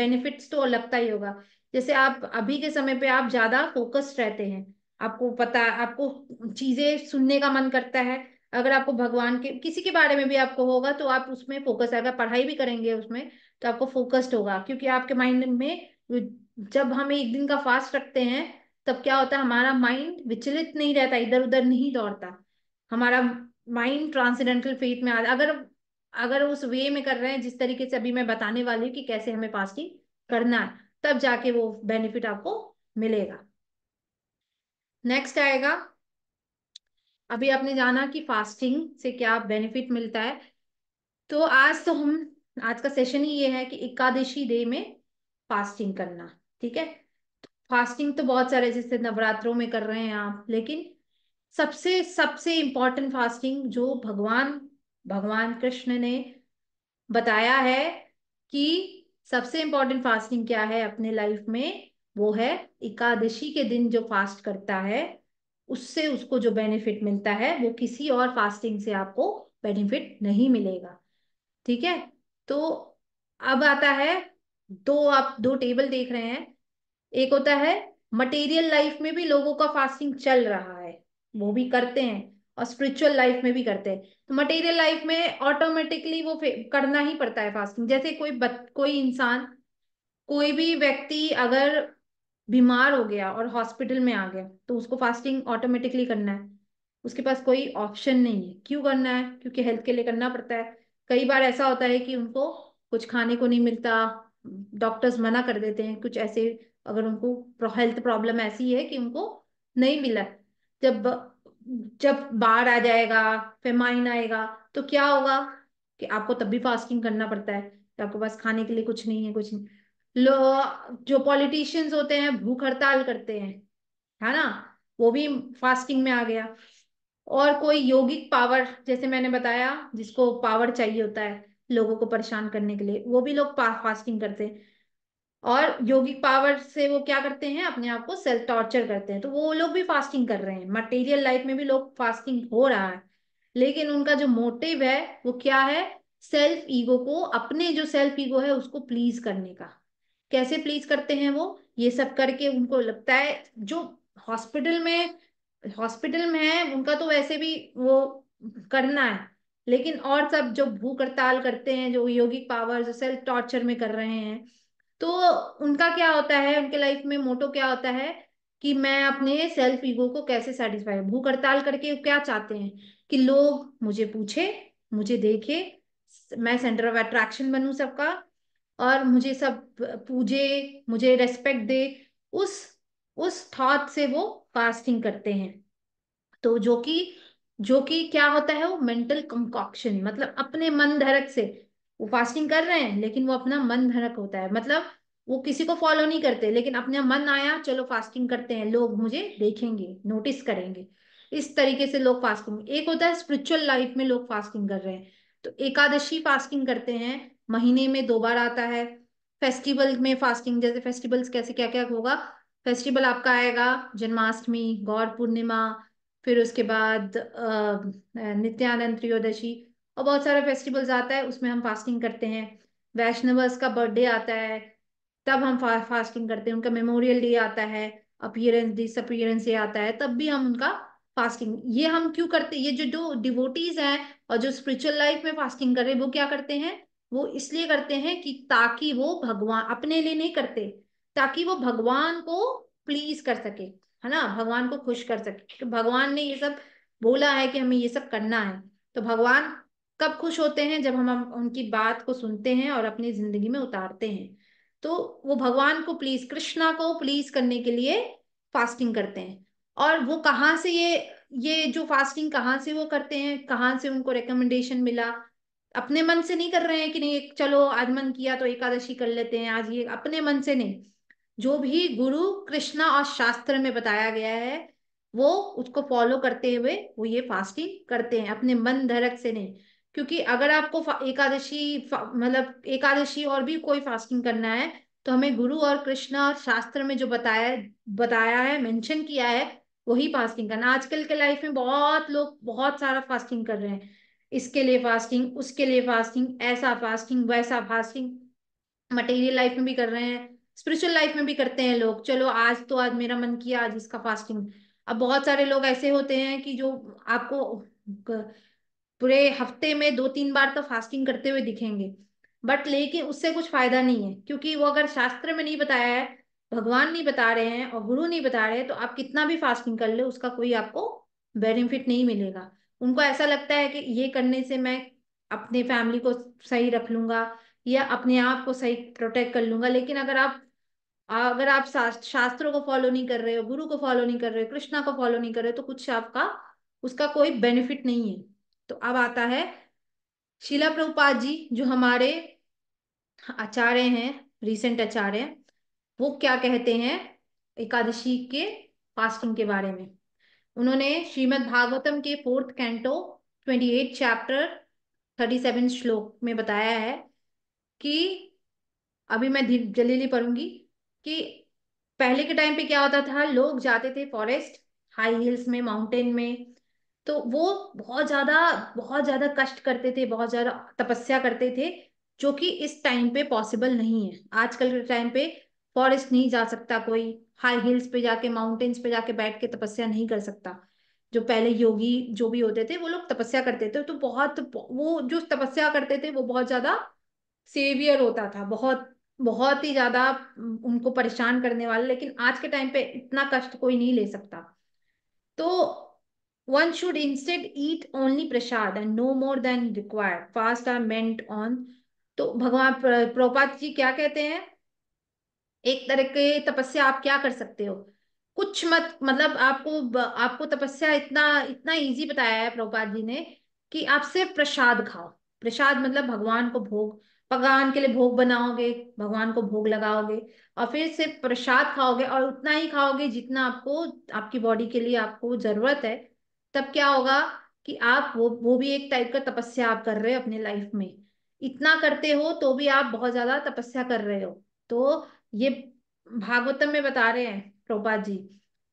बेनिफिट्स तो लगता ही होगा जैसे आप अभी के समय पे आप ज्यादा फोकस्ड रहते हैं आपको पता आपको चीजें सुनने का मन करता है अगर आपको भगवान के किसी के बारे में भी आपको होगा तो आप उसमें फोकस आएगा पढ़ाई भी करेंगे उसमें तो आपको फोकस्ड होगा क्योंकि आपके माइंड में जब हम एक दिन का फास्ट रखते हैं तब क्या होता है हमारा माइंड विचलित नहीं रहता इधर उधर नहीं दौड़ता हमारा माइंड ट्रांसीडेंटल फेट में आ अगर अगर उस वे में कर रहे हैं जिस तरीके से अभी मैं बताने वाली हूँ कि कैसे हमें फास्टिंग करना है तब जाके वो बेनिफिट आपको मिलेगा नेक्स्ट आएगा अभी आपने जाना कि फास्टिंग से क्या बेनिफिट मिलता है तो आज तो हम आज का सेशन ही ये है कि एकादशी डे में फास्टिंग करना ठीक है फास्टिंग तो, तो बहुत सारे जैसे नवरात्रों में कर रहे हैं आप लेकिन सबसे सबसे इंपॉर्टेंट फास्टिंग जो भगवान भगवान कृष्ण ने बताया है कि सबसे इम्पोर्टेंट फास्टिंग क्या है अपने लाइफ में वो है एकादशी के दिन जो फास्ट करता है उससे उसको जो बेनिफिट मिलता है वो किसी और फास्टिंग से आपको बेनिफिट नहीं मिलेगा ठीक है तो अब आता है दो आप दो टेबल देख रहे हैं एक होता है मटेरियल लाइफ में भी लोगों का फास्टिंग चल रहा है वो भी करते हैं और स्पिरिचुअल लाइफ में भी करते हैं तो मटेरियल लाइफ में ऑटोमेटिकली वो करना ही पड़ता है फास्टिंग जैसे कोई बत, कोई इंसान कोई भी व्यक्ति अगर बीमार हो गया और हॉस्पिटल में आ गया तो उसको फास्टिंग ऑटोमेटिकली करना है उसके पास कोई ऑप्शन नहीं है क्यों करना है क्योंकि हेल्थ के लिए करना पड़ता है कई बार ऐसा होता है कि उनको कुछ खाने को नहीं मिलता डॉक्टर्स मना कर देते हैं कुछ ऐसे अगर उनको हेल्थ प्रॉब्लम ऐसी है कि उनको नहीं मिला जब जब बाढ़ आ जाएगा फेमाइन आएगा तो क्या होगा कि आपको तब भी फास्टिंग करना पड़ता है आपके पास खाने के लिए कुछ नहीं है कुछ नहीं जो पॉलिटिशियंस होते हैं भूख हड़ताल करते हैं है ना वो भी फास्टिंग में आ गया और कोई योगिक पावर जैसे मैंने बताया जिसको पावर चाहिए होता है लोगों को परेशान करने के लिए वो भी लोग फास्टिंग करते हैं और योगिक पावर से वो क्या करते हैं अपने आप को सेल्फ टॉर्चर करते हैं तो वो लोग भी फास्टिंग कर रहे हैं मटेरियल लाइफ में भी लोग फास्टिंग हो रहा है लेकिन उनका जो मोटिव है वो क्या है सेल्फ ईगो को अपने जो सेल्फ ईगो है उसको प्लीज करने का कैसे प्लीज करते हैं वो ये सब करके उनको लगता है जो हॉस्पिटल में हॉस्पिटल में है उनका तो वैसे भी वो करना है लेकिन और सब जो भूख हड़ताल करते हैं जो योगिक पावर जो सेल्फ टॉर्चर में कर रहे हैं तो उनका क्या होता है उनके लाइफ में मोटो क्या होता है कि मैं अपने सेल्फ ईगो को कैसे सेटिस्फाई भूख हड़ताल करके क्या चाहते हैं कि लोग मुझे पूछे मुझे देखे मैं सेंटर ऑफ अट्रैक्शन बनू सबका और मुझे सब पूजे मुझे रेस्पेक्ट दे उस उस थॉट से वो फास्टिंग करते हैं तो जो कि जो कि क्या होता है वो मेंटल कंकॉक्शन मतलब अपने मन धड़क से वो फास्टिंग कर रहे हैं लेकिन वो अपना मन धड़क होता है मतलब वो किसी को फॉलो नहीं करते लेकिन अपना मन आया चलो फास्टिंग करते हैं लोग मुझे देखेंगे नोटिस करेंगे इस तरीके से लोग फास्टिंग एक होता है स्पिरिचुअल लाइफ में लोग फास्टिंग कर रहे हैं तो एकादशी फास्टिंग करते हैं महीने में दो बार आता है फेस्टिवल में फास्टिंग जैसे फेस्टिवल्स कैसे क्या क्या होगा फेस्टिवल आपका आएगा जन्माष्टमी गौर पूर्णिमा फिर उसके बाद नित्यानंद त्रियोदशी और बहुत सारे फेस्टिवल्स आता है उसमें हम फास्टिंग करते हैं वैष्णवर्स का बर्थडे आता है तब हम फा, फास्टिंग करते हैं उनका मेमोरियल डे आता है अपियरेंस डिसअपियरेंस डे आता है तब भी हम उनका फास्टिंग ये हम क्यों करते ये जो जो डिवोटीज हैं और जो स्पिरिचुअल लाइफ में फास्टिंग कर रहे हैं वो क्या करते हैं वो इसलिए करते हैं कि ताकि वो भगवान अपने लिए नहीं करते ताकि वो भगवान को प्लीज कर सके है ना भगवान को खुश कर सके तो भगवान ने ये सब बोला है कि हमें ये सब करना है तो भगवान कब खुश होते हैं जब हम उनकी बात को सुनते हैं और अपनी जिंदगी में उतारते हैं तो वो भगवान को प्लीज कृष्णा को प्लीज करने के लिए फास्टिंग करते हैं और वो कहाँ से ये ये जो फास्टिंग कहाँ से वो करते हैं कहाँ से उनको रिकमेंडेशन मिला अपने मन से नहीं कर रहे हैं कि नहीं एक चलो आज मन किया तो एकादशी कर लेते हैं आज ये अपने मन से नहीं जो भी गुरु कृष्णा और शास्त्र में बताया गया है वो उसको फॉलो करते हुए वो ये फास्टिंग करते हैं अपने मन धरक से नहीं क्योंकि अगर आपको एकादशी मतलब एकादशी और भी कोई फास्टिंग करना है तो हमें गुरु और कृष्णा और शास्त्र में जो बताया बताया है मेंशन किया है वही फास्टिंग करना आजकल के लाइफ में बहुत लोग बहुत सारा फास्टिंग कर रहे हैं इसके लिए फास्टिंग उसके लिए फास्टिंग ऐसा फास्टिंग वैसा फास्टिंग मटेरियल लाइफ में भी कर रहे हैं स्पिरिचुअल लाइफ में भी करते हैं लोग चलो आज तो आज मेरा मन किया आज इसका फास्टिंग अब बहुत सारे लोग ऐसे होते हैं कि जो आपको पूरे हफ्ते में दो तीन बार तो फास्टिंग करते हुए दिखेंगे बट लेकिन उससे कुछ फायदा नहीं है क्योंकि वो अगर शास्त्र में नहीं बताया है भगवान नहीं बता रहे हैं और गुरु नहीं बता रहे हैं तो आप कितना भी फास्टिंग कर ले उसका कोई आपको बेनिफिट नहीं मिलेगा उनको ऐसा लगता है कि ये करने से मैं अपने फैमिली को सही रख लूंगा या अपने आप को सही प्रोटेक्ट कर लूंगा लेकिन अगर आप अगर आप शास्त्रों को फॉलो नहीं कर रहे हो गुरु को फॉलो नहीं कर रहे हो कृष्णा को फॉलो नहीं कर रहे हो तो कुछ आपका उसका कोई बेनिफिट नहीं है तो अब आता है शिला प्रभुपाद जी जो हमारे आचार्य हैं रिसेंट आचार्य वो क्या कहते हैं एकादशी के फास्टिंग के बारे में उन्होंने श्रीमद् भागवतम के फोर्थ कैंटो 28 चैप्टर 37 श्लोक में बताया है कि अभी मैं जल्दी पढ़ूंगी कि पहले के टाइम पे क्या होता था लोग जाते थे फॉरेस्ट हाई हिल्स में माउंटेन में तो वो बहुत ज्यादा बहुत ज्यादा कष्ट करते थे बहुत ज्यादा तपस्या करते थे जो कि इस टाइम पे पॉसिबल नहीं है आजकल के टाइम पे फॉरेस्ट नहीं जा सकता कोई हाई हिल्स पे जाके माउंटेन्स पे जाके बैठ के तपस्या नहीं कर सकता जो पहले योगी जो भी होते थे वो लोग तपस्या करते थे तो बहुत वो जो तपस्या करते थे वो बहुत ज्यादा सेवियर होता था बहुत बहुत ही ज्यादा उनको परेशान करने वाला लेकिन आज के टाइम पे इतना कष्ट कोई नहीं ले सकता तो one should instead eat only prasad and no more than required fast आर मेंट ऑन तो भगवान प्रोपात जी क्या कहते हैं एक तरह के तपस्या आप क्या कर सकते हो कुछ मत मतलब आपको आपको तपस्या इतना इतना इजी बताया है प्रभुपाद जी ने कि आप सिर्फ प्रसाद खाओ प्रसाद मतलब भगवान को भोग भगवान के लिए भोग बनाओगे भगवान को भोग लगाओगे और फिर सिर्फ प्रसाद खाओगे और उतना ही खाओगे जितना आपको आपकी बॉडी के लिए आपको जरूरत है तब क्या होगा कि आप वो वो भी एक टाइप का तपस्या आप कर रहे हो अपने लाइफ में इतना करते हो तो भी आप बहुत ज्यादा तपस्या कर रहे हो तो ये भागवतम में बता रहे हैं प्रभुपा जी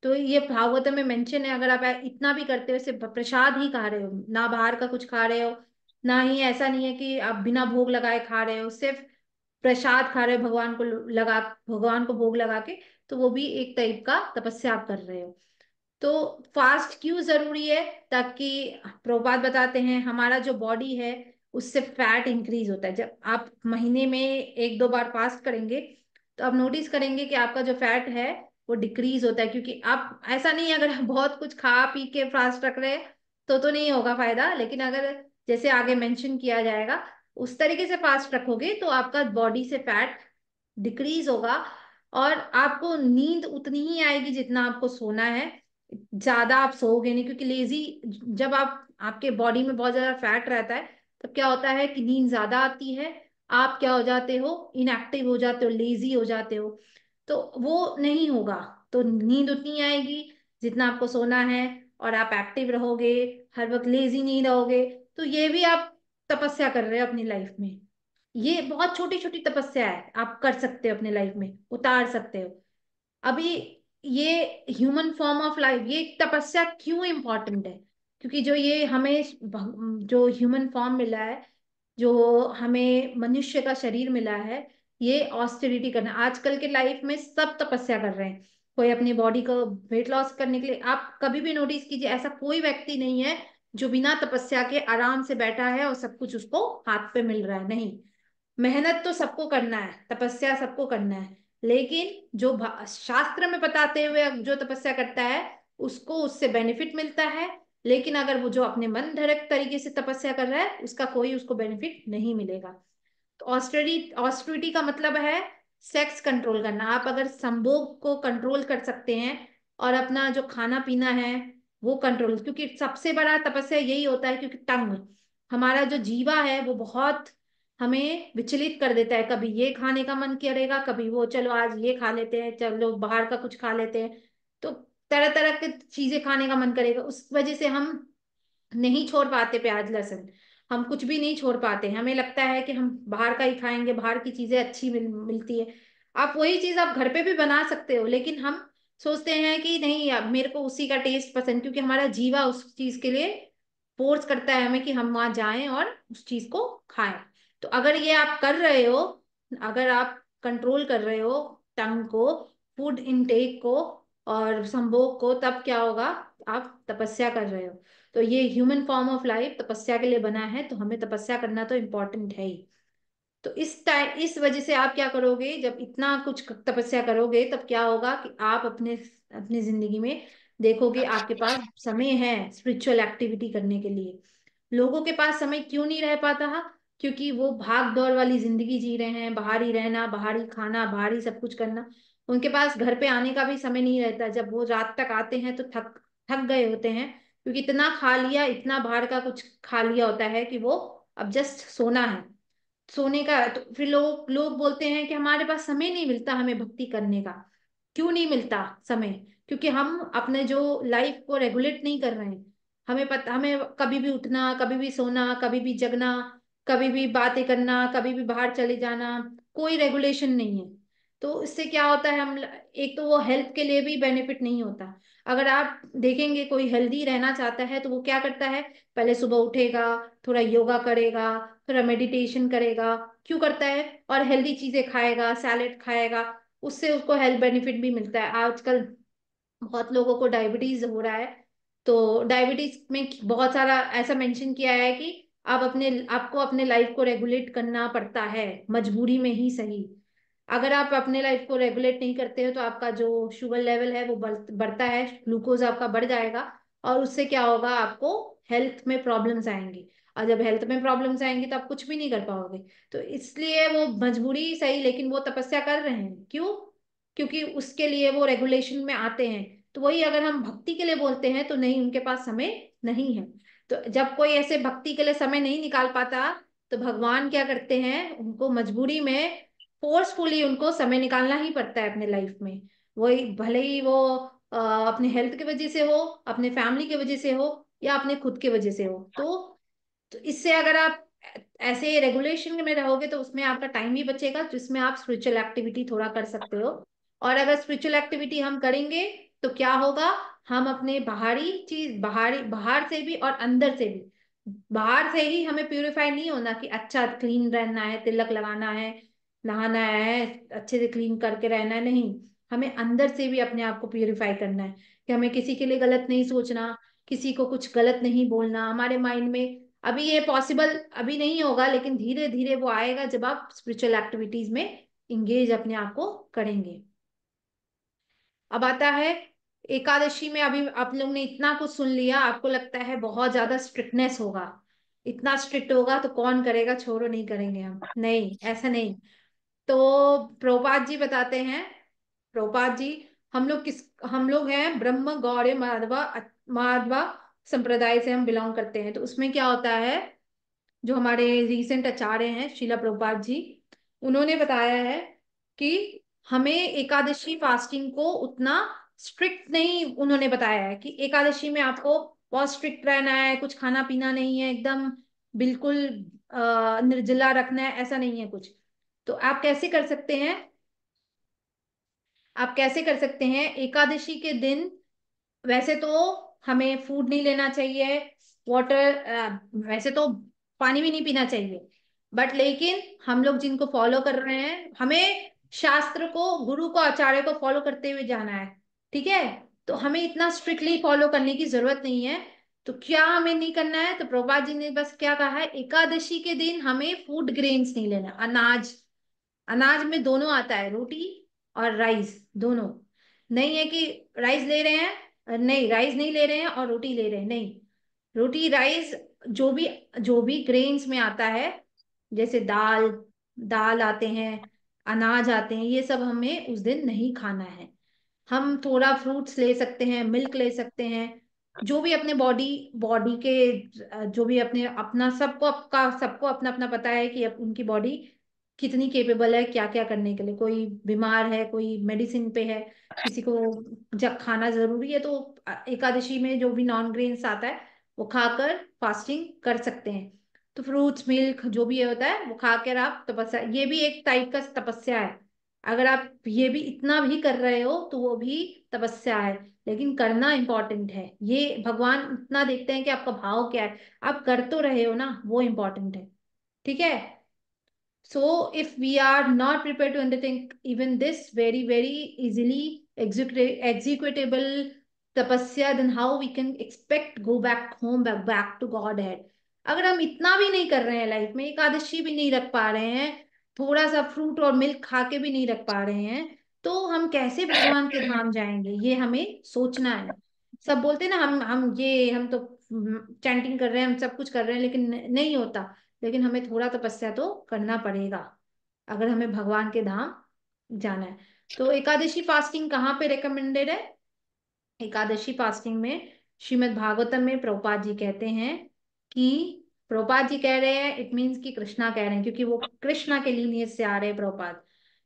तो ये भागवतम में मेंशन है अगर आप इतना भी करते हो सिर्फ प्रसाद ही खा रहे हो ना बाहर का कुछ खा रहे हो ना ही ऐसा नहीं है कि आप बिना भोग लगाए खा रहे हो सिर्फ प्रसाद खा रहे हो भगवान को लगा भगवान को भोग लगा के तो वो भी एक टाइप का तपस्या आप कर रहे हो तो फास्ट क्यों जरूरी है ताकि प्रभात बताते हैं हमारा जो बॉडी है उससे फैट इंक्रीज होता है जब आप महीने में एक दो बार फास्ट करेंगे तो आप नोटिस करेंगे कि आपका जो फैट है वो डिक्रीज होता है क्योंकि आप ऐसा नहीं अगर बहुत कुछ खा पी के फास्ट रख रहे तो तो नहीं होगा फायदा लेकिन अगर जैसे आगे मेंशन किया जाएगा उस तरीके से फास्ट रखोगे तो आपका बॉडी से फैट डिक्रीज होगा और आपको नींद उतनी ही आएगी जितना आपको सोना है ज्यादा आप सोओगे नहीं क्योंकि लेजी जब आप आपके बॉडी में बहुत ज्यादा फैट रहता है तब क्या होता है कि नींद ज्यादा आती है आप क्या हो जाते हो इनएक्टिव हो जाते हो लेजी हो जाते हो तो वो नहीं होगा तो नींद उतनी आएगी जितना आपको सोना है और आप एक्टिव रहोगे हर वक्त लेजी नहीं रहोगे तो ये भी आप तपस्या कर रहे हो अपनी लाइफ में ये बहुत छोटी छोटी तपस्या है आप कर सकते हो अपने लाइफ में उतार सकते हो अभी ये ह्यूमन फॉर्म ऑफ लाइफ ये तपस्या क्यों इम्पोर्टेंट है क्योंकि जो ये हमें जो ह्यूमन फॉर्म मिला है जो हमें मनुष्य का शरीर मिला है ये ऑस्टेरिटी करना आजकल के लाइफ में सब तपस्या कर रहे हैं कोई अपनी बॉडी को वेट लॉस करने के लिए आप कभी भी नोटिस कीजिए ऐसा कोई व्यक्ति नहीं है जो बिना तपस्या के आराम से बैठा है और सब कुछ उसको हाथ पे मिल रहा है नहीं मेहनत तो सबको करना है तपस्या सबको करना है लेकिन जो शास्त्र में बताते हुए जो तपस्या करता है उसको उससे बेनिफिट मिलता है लेकिन अगर वो जो अपने मन धड़क तरीके से तपस्या कर रहा है उसका कोई उसको बेनिफिट नहीं मिलेगा तो ऑस्ट्रेडी ऑस्ट्रिटी का मतलब है सेक्स कंट्रोल करना आप अगर संभोग को कंट्रोल कर सकते हैं और अपना जो खाना पीना है वो कंट्रोल क्योंकि सबसे बड़ा तपस्या यही होता है क्योंकि टंग हमारा जो जीवा है वो बहुत हमें विचलित कर देता है कभी ये खाने का मन करेगा कभी वो चलो आज ये खा लेते हैं चलो बाहर का कुछ खा लेते हैं तो तरह तरह की चीजें खाने का मन करेगा उस वजह से हम नहीं छोड़ पाते प्याज लहसुन हम कुछ भी नहीं छोड़ पाते हमें लगता है कि हम बाहर का ही खाएंगे बाहर की चीजें अच्छी मिल, मिलती है आप वही चीज आप घर पे भी बना सकते हो लेकिन हम सोचते हैं कि नहीं मेरे को उसी का टेस्ट पसंद क्योंकि हमारा जीवा उस चीज के लिए फोर्स करता है हमें कि हम वहां जाएं और उस चीज को खाएं तो अगर ये आप कर रहे हो अगर आप कंट्रोल कर रहे हो टंग को फूड इनटेक को और संभोग को तब क्या होगा आप तपस्या कर रहे हो तो ये ह्यूमन फॉर्म ऑफ लाइफ तपस्या के लिए बना है तो हमें तपस्या करना तो इम्पोर्टेंट है ही तो इस टाइम इस वजह से आप क्या करोगे जब इतना कुछ तपस्या करोगे तब क्या होगा कि आप अपने अपनी जिंदगी में देखोगे आपके पास समय है स्पिरिचुअल एक्टिविटी करने के लिए लोगों के पास समय क्यों नहीं रह पाता क्योंकि वो भाग दौड़ वाली जिंदगी जी रहे हैं बाहर ही रहना बाहर ही खाना बाहर ही सब कुछ करना उनके पास घर पे आने का भी समय नहीं रहता जब वो रात तक आते हैं तो थक थक गए होते हैं क्योंकि इतना खा लिया इतना बाहर का कुछ खा लिया होता है कि वो अब जस्ट सोना है सोने का तो फिर लोग लोग बोलते हैं कि हमारे पास समय नहीं मिलता हमें भक्ति करने का क्यों नहीं मिलता समय क्योंकि हम अपने जो लाइफ को रेगुलेट नहीं कर रहे हैं हमें पता हमें कभी भी उठना कभी भी सोना कभी भी जगना कभी भी बातें करना कभी भी बाहर चले जाना कोई रेगुलेशन नहीं है तो इससे क्या होता है हम एक तो वो हेल्थ के लिए भी बेनिफिट नहीं होता अगर आप देखेंगे कोई हेल्दी रहना चाहता है तो वो क्या करता है पहले सुबह उठेगा थोड़ा योगा करेगा थोड़ा मेडिटेशन करेगा क्यों करता है और हेल्दी चीजें खाएगा सैलेड खाएगा उससे उसको हेल्थ बेनिफिट भी मिलता है आजकल बहुत लोगों को डायबिटीज हो रहा है तो डायबिटीज में बहुत सारा ऐसा मेंशन किया है कि आप अपने आपको अपने लाइफ को रेगुलेट करना पड़ता है मजबूरी में ही सही अगर आप अपने लाइफ को रेगुलेट नहीं करते हो तो आपका जो शुगर लेवल है वो बढ़ता है ग्लूकोज आपका बढ़ जाएगा और उससे क्या होगा आपको हेल्थ में प्रॉब्लम्स आएंगी और जब हेल्थ में प्रॉब्लम्स आएंगी तो आप कुछ भी नहीं कर पाओगे तो इसलिए वो मजबूरी सही लेकिन वो तपस्या कर रहे हैं क्यों क्योंकि उसके लिए वो रेगुलेशन में आते हैं तो वही अगर हम भक्ति के लिए बोलते हैं तो नहीं उनके पास समय नहीं है तो जब कोई ऐसे भक्ति के लिए समय नहीं निकाल पाता तो भगवान क्या करते हैं उनको मजबूरी में फोर्सफुली उनको समय निकालना ही पड़ता है अपने लाइफ में वही भले ही वो अपने हेल्थ की वजह से हो अपने फैमिली की वजह से हो या अपने खुद की वजह से हो तो, तो इससे अगर आप ऐसे रेगुलेशन में रहोगे तो उसमें आपका टाइम ही बचेगा जिसमें आप स्पिरिचुअल एक्टिविटी थोड़ा कर सकते हो और अगर स्पिरिचुअल एक्टिविटी हम करेंगे तो क्या होगा हम अपने बाहरी चीज बाहरी बाहर से भी और अंदर से भी बाहर से ही हमें प्यूरिफाई नहीं होना कि अच्छा क्लीन रहना है तिलक लगाना है नहाना है अच्छे से क्लीन करके रहना है नहीं हमें अंदर से भी अपने आप को प्योरीफाई करना है कि हमें किसी के लिए गलत नहीं सोचना किसी को कुछ गलत नहीं बोलना हमारे माइंड में अभी ये पॉसिबल अभी नहीं होगा लेकिन धीरे धीरे वो आएगा जब आप स्पिरिचुअल एक्टिविटीज में इंगेज अपने आप को करेंगे अब आता है एकादशी में अभी आप लोग ने इतना कुछ सुन लिया आपको लगता है बहुत ज्यादा स्ट्रिक्टनेस होगा इतना स्ट्रिक्ट होगा तो कौन करेगा छोड़ो नहीं करेंगे हम नहीं ऐसा नहीं तो प्रभुपाद जी बताते हैं प्रभुपाद जी हम लोग किस हम लोग हैं ब्रह्म गौर माधवा माधवा संप्रदाय से हम बिलोंग करते हैं तो उसमें क्या होता है जो हमारे रिसेंट आचार्य हैं शीला प्रभुपाद जी उन्होंने बताया है कि हमें एकादशी फास्टिंग को उतना स्ट्रिक्ट नहीं उन्होंने बताया है कि एकादशी में आपको बहुत स्ट्रिक्ट रहना है कुछ खाना पीना नहीं है एकदम बिल्कुल निर्जला रखना है ऐसा नहीं है कुछ तो आप कैसे कर सकते हैं आप कैसे कर सकते हैं एकादशी के दिन वैसे तो हमें फूड नहीं लेना चाहिए वाटर वैसे तो पानी भी नहीं पीना चाहिए बट लेकिन हम लोग जिनको फॉलो कर रहे हैं हमें शास्त्र को गुरु को आचार्य को फॉलो करते हुए जाना है ठीक है तो हमें इतना स्ट्रिक्टली फॉलो करने की जरूरत नहीं है तो क्या हमें नहीं करना है तो प्रभा जी ने बस क्या कहा है एकादशी के दिन हमें फूड ग्रेन्स नहीं लेना अनाज अनाज में दोनों आता है रोटी और राइस दोनों नहीं है कि राइस ले रहे हैं नहीं राइस नहीं ले रहे हैं और रोटी ले रहे हैं नहीं रोटी राइस जो भी जो भी ग्रेन्स में आता है जैसे दाल दाल आते हैं अनाज आते हैं ये सब हमें उस दिन नहीं खाना है हम थोड़ा फ्रूट्स ले सकते हैं मिल्क ले सकते हैं जो भी अपने बॉडी बॉडी के जो भी अपने अपना सबको आपका सबको अपना अपना पता है कि उनकी बॉडी कितनी केपेबल है क्या क्या करने के लिए कोई बीमार है कोई मेडिसिन पे है किसी को जब खाना जरूरी है तो एकादशी में जो भी नॉन ग्रेन्स आता है वो खाकर फास्टिंग कर सकते हैं तो फ्रूट्स मिल्क जो भी होता है वो खाकर आप तपस्या ये भी एक टाइप का तपस्या है अगर आप ये भी इतना भी कर रहे हो तो वो भी तपस्या है लेकिन करना इम्पोर्टेंट है ये भगवान इतना देखते हैं कि आपका भाव क्या है आप कर तो रहे हो ना वो इम्पोर्टेंट है ठीक है So if we are not prepared to undertake even this very, very easily executable tapasya then how we can expect go back home back back to Godhead अगर हम इतना भी नहीं कर रहे हैं लाइफ में एकादशी भी नहीं रख पा रहे हैं थोड़ा सा फ्रूट और मिल्क खा के भी नहीं रख पा रहे हैं तो हम कैसे भगवान के धाम जाएंगे ये हमें सोचना है सब बोलते हैं ना हम हम ये हम तो चैंटिंग हम्म, कर रहे हैं हम सब कुछ कर रहे हैं लेकिन नहीं होता लेकिन हमें थोड़ा तपस्या तो करना पड़ेगा अगर हमें भगवान के धाम जाना है तो एकादशी फास्टिंग कहाँ पे रिकमेंडेड है एकादशी फास्टिंग में श्रीमद भागवतम में प्रोपात जी कहते हैं कि प्रोपात जी कह रहे हैं इट मीन्स कि कृष्णा कह रहे हैं क्योंकि वो कृष्णा के लिए से आ रहे हैं प्रोपात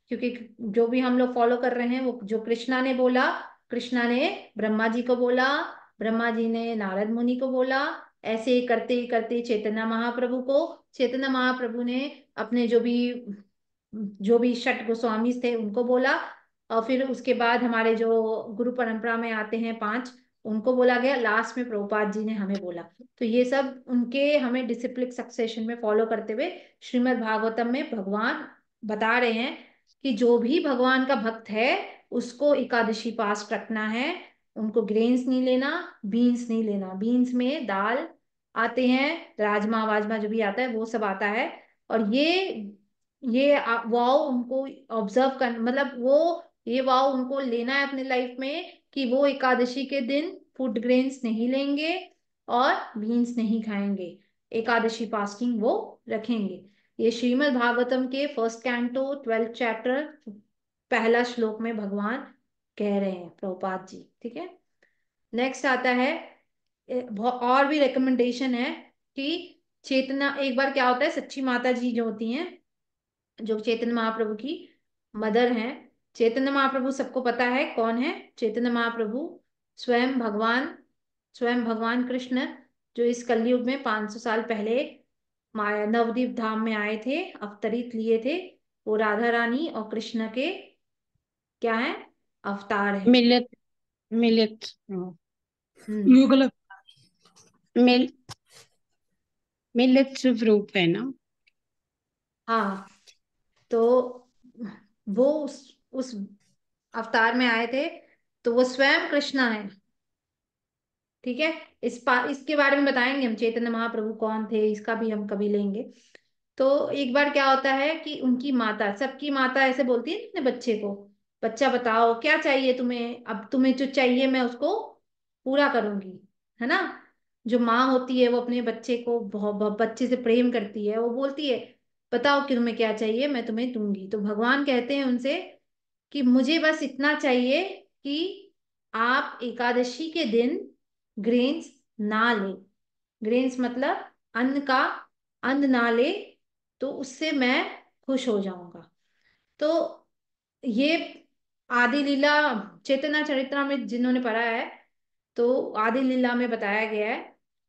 क्योंकि जो भी हम लोग फॉलो कर रहे हैं वो जो कृष्णा ने बोला कृष्णा ने ब्रह्मा जी को बोला ब्रह्मा जी ने नारद मुनि को बोला ऐसे करते करते चेतना महाप्रभु को चेतना महाप्रभु ने अपने जो भी जो भी शट गोस्वामी थे उनको बोला और फिर उसके बाद हमारे जो गुरु परंपरा में आते हैं पांच उनको बोला गया लास्ट में प्रभुपाद जी ने हमें बोला तो ये सब उनके हमें डिसिप्लिक सक्सेशन में फॉलो करते हुए श्रीमद् भागवतम में भगवान बता रहे हैं कि जो भी भगवान का भक्त है उसको एकादशी पास रखना है उनको ग्रेन्स नहीं लेना बीन्स नहीं लेना बीन्स में दाल आते हैं राजमा वाजमा जो भी आता है वो सब आता है और ये ये वाव उनको ऑब्जर्व कर मतलब वो ये वाव उनको लेना है अपने लाइफ में कि वो एकादशी के दिन फूड ग्रेन्स नहीं लेंगे और बीन्स नहीं खाएंगे एकादशी फास्टिंग वो रखेंगे ये श्रीमद भागवतम के फर्स्ट कैंटो ट्वेल्थ चैप्टर पहला श्लोक में भगवान कह रहे हैं प्रभुपाद जी ठीक है नेक्स्ट आता है और भी रिकमेंडेशन है कि चेतना एक बार क्या होता है सच्ची माता जी जो होती हैं जो चेतन महाप्रभु की मदर हैं चेतन महाप्रभु सबको पता है कौन है चेतन महाप्रभु स्वयं भगवान स्वयं भगवान कृष्ण जो इस कलयुग में 500 साल पहले माया नवदीप धाम में आए थे अवतरित लिए थे वो राधा रानी और कृष्ण के क्या है अवतार है मिलित मिलित युगल हम्म। मिल रूप है ना हाँ तो वो उस उस अवतार में आए थे तो वो स्वयं कृष्णा है ठीक है इस पा, इसके बारे में बताएंगे हम चैतन्य महाप्रभु कौन थे इसका भी हम कभी लेंगे तो एक बार क्या होता है कि उनकी माता सबकी माता ऐसे बोलती है अपने बच्चे को बच्चा बताओ क्या चाहिए तुम्हें अब तुम्हें जो चाहिए मैं उसको पूरा करूंगी है ना जो माँ होती है वो अपने बच्चे को बहुत, बहुत बच्चे से प्रेम करती है वो बोलती है बताओ कि तुम्हें क्या चाहिए मैं तुम्हें दूंगी तो भगवान कहते हैं उनसे कि मुझे बस इतना चाहिए कि आप एकादशी के दिन ग्रेन्स ना ले ग्रेन्स मतलब अन्न का अन्न ना ले तो उससे मैं खुश हो जाऊंगा तो ये आदि लीला चेतना चरित्रा में जिन्होंने पढ़ा है तो आदि लीला में बताया गया है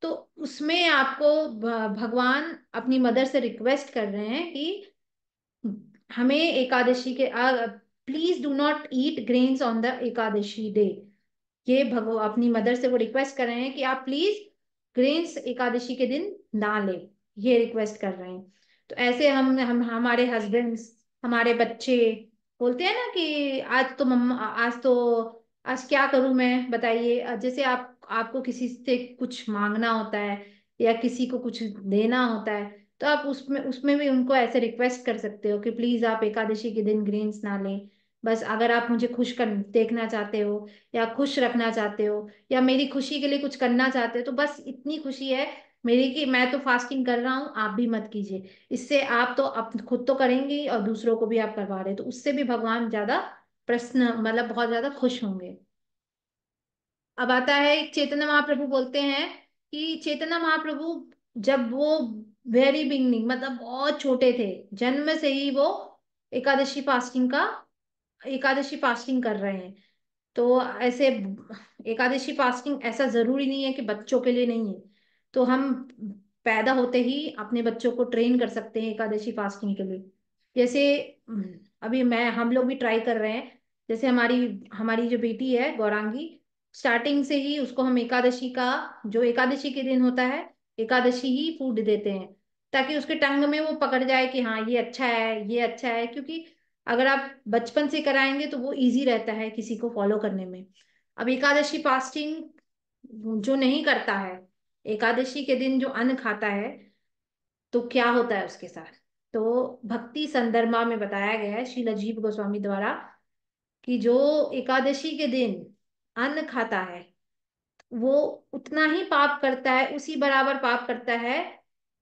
तो उसमें आपको भगवान अपनी मदर से रिक्वेस्ट कर रहे हैं कि हमें एकादशी के please do not eat grains on the Ekadashi day ये भगवान अपनी मदर से वो रिक्वेस्ट कर रहे हैं कि आप प्लीज ग्रेन्स एकादशी के दिन ना ले ये रिक्वेस्ट कर रहे हैं तो ऐसे हम हम हमारे हस्बैंड्स हमारे बच्चे बोलते हैं ना कि आज तो मम्मा आज तो आज क्या करूं मैं बताइए जैसे आप आपको किसी से कुछ मांगना होता है या किसी को कुछ देना होता है तो आप उसमें उसमें भी उनको ऐसे रिक्वेस्ट कर सकते हो कि प्लीज आप एकादशी के दिन ग्रीन्स ना लें बस अगर आप मुझे खुश कर देखना चाहते हो या खुश रखना चाहते हो या मेरी खुशी के लिए कुछ करना चाहते हो तो बस इतनी खुशी है मेरी कि मैं तो फास्टिंग कर रहा हूँ आप भी मत कीजिए इससे आप तो आप खुद तो करेंगे और दूसरों को भी आप करवा रहे तो उससे भी भगवान ज्यादा प्रश्न मतलब बहुत ज्यादा खुश होंगे अब आता है चेतना महाप्रभु बोलते हैं कि चेतना महाप्रभु जब वो वेरी बिगनिंग मतलब बहुत छोटे थे जन्म से ही वो एकादशी फास्टिंग का एकादशी फास्टिंग कर रहे हैं तो ऐसे एकादशी फास्टिंग ऐसा जरूरी नहीं है कि बच्चों के लिए नहीं है तो हम पैदा होते ही अपने बच्चों को ट्रेन कर सकते हैं एकादशी फास्टिंग के लिए जैसे अभी मैं हम लोग भी ट्राई कर रहे हैं जैसे हमारी हमारी जो बेटी है गौरांगी स्टार्टिंग से ही उसको हम एकादशी का जो एकादशी के दिन होता है एकादशी ही फूड देते हैं ताकि उसके टंग में वो पकड़ जाए कि हाँ ये अच्छा है ये अच्छा है क्योंकि अगर आप बचपन से कराएंगे तो वो इजी रहता है किसी को फॉलो करने में अब एकादशी फास्टिंग जो नहीं करता है एकादशी के दिन जो अन्न खाता है तो क्या होता है उसके साथ तो भक्ति संदर्भा में बताया गया है श्री लजीव गोस्वामी द्वारा कि जो एकादशी के दिन अन्न खाता है वो उतना ही पाप करता है उसी बराबर पाप करता है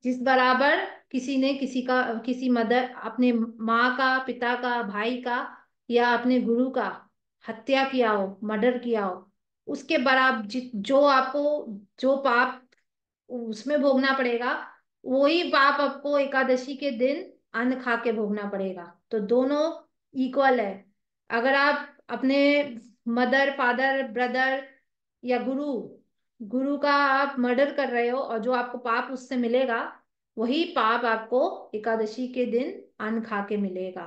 जिस बराबर किसी ने किसी का किसी मदर अपने माँ का पिता का भाई का या अपने गुरु का हत्या किया हो मर्डर किया हो उसके बराबर जो आपको जो पाप उसमें भोगना पड़ेगा वही पाप आपको एकादशी के दिन अन्न खा के भोगना पड़ेगा तो दोनों इक्वल है अगर आप अपने मदर फादर ब्रदर या गुरु गुरु का आप मर्डर कर रहे हो और जो आपको पाप उससे मिलेगा वही पाप आपको एकादशी के दिन अन्न खा के मिलेगा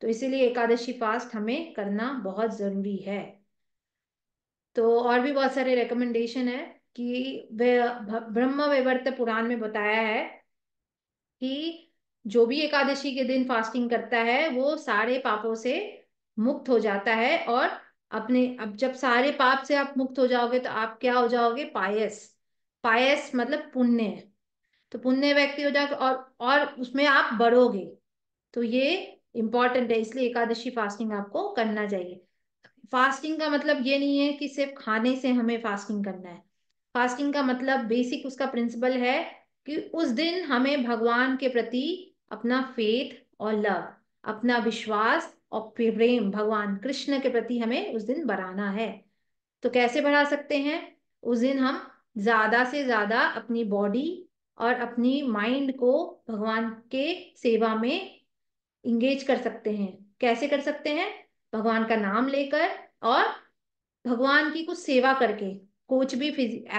तो इसीलिए एकादशी फास्ट हमें करना बहुत जरूरी है तो और भी बहुत सारे रिकमेंडेशन है कि ब्रह्म वैवर्त पुराण में बताया है कि जो भी एकादशी के दिन फास्टिंग करता है वो सारे पापों से मुक्त हो जाता है और अपने अब जब सारे पाप से आप मुक्त हो जाओगे तो आप क्या हो जाओगे पायस पायस मतलब पुण्य तो पुण्य व्यक्ति हो जाओगे और और उसमें आप बढ़ोगे तो ये इम्पॉर्टेंट है इसलिए एकादशी फास्टिंग आपको करना चाहिए फास्टिंग का मतलब ये नहीं है कि सिर्फ खाने से हमें फास्टिंग करना है फास्टिंग का मतलब बेसिक उसका प्रिंसिपल है कि उस दिन हमें भगवान के प्रति अपना फेथ और लव अपना विश्वास और प्रेम भगवान कृष्ण के प्रति हमें उस दिन बढ़ाना है तो कैसे बढ़ा सकते हैं उस दिन हम ज्यादा से ज्यादा अपनी बॉडी और अपनी माइंड को भगवान के सेवा में इंगेज कर सकते हैं कैसे कर सकते हैं भगवान का नाम लेकर और भगवान की कुछ सेवा करके कुछ भी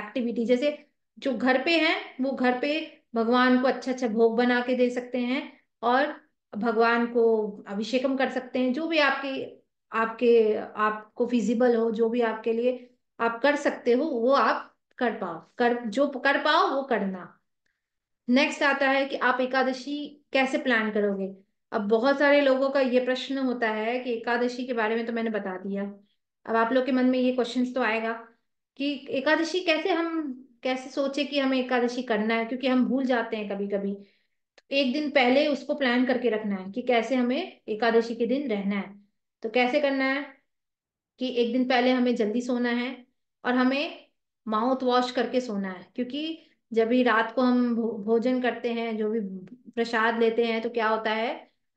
एक्टिविटी जैसे जो घर पे हैं वो घर पे भगवान को अच्छा अच्छा भोग बना के दे सकते हैं और भगवान को अभिषेकम कर सकते हैं जो भी आपकी आपके आपको फिजिबल हो जो भी आपके लिए आप कर सकते हो वो आप कर पाओ कर जो कर पाओ वो करना नेक्स्ट आता है कि आप एकादशी कैसे प्लान करोगे अब बहुत सारे लोगों का ये प्रश्न होता है कि एकादशी के बारे में तो मैंने बता दिया अब आप लोग के मन में ये क्वेश्चन तो आएगा कि एकादशी कैसे हम कैसे सोचे कि हमें एकादशी करना है क्योंकि हम भूल जाते हैं कभी कभी एक दिन पहले उसको प्लान करके रखना है कि कैसे हमें एकादशी के दिन रहना है तो कैसे करना है कि एक दिन पहले हमें जल्दी सोना है और हमें माउथ वॉश करके सोना है क्योंकि जब भी रात को हम भोजन करते हैं जो भी प्रसाद लेते हैं तो क्या होता है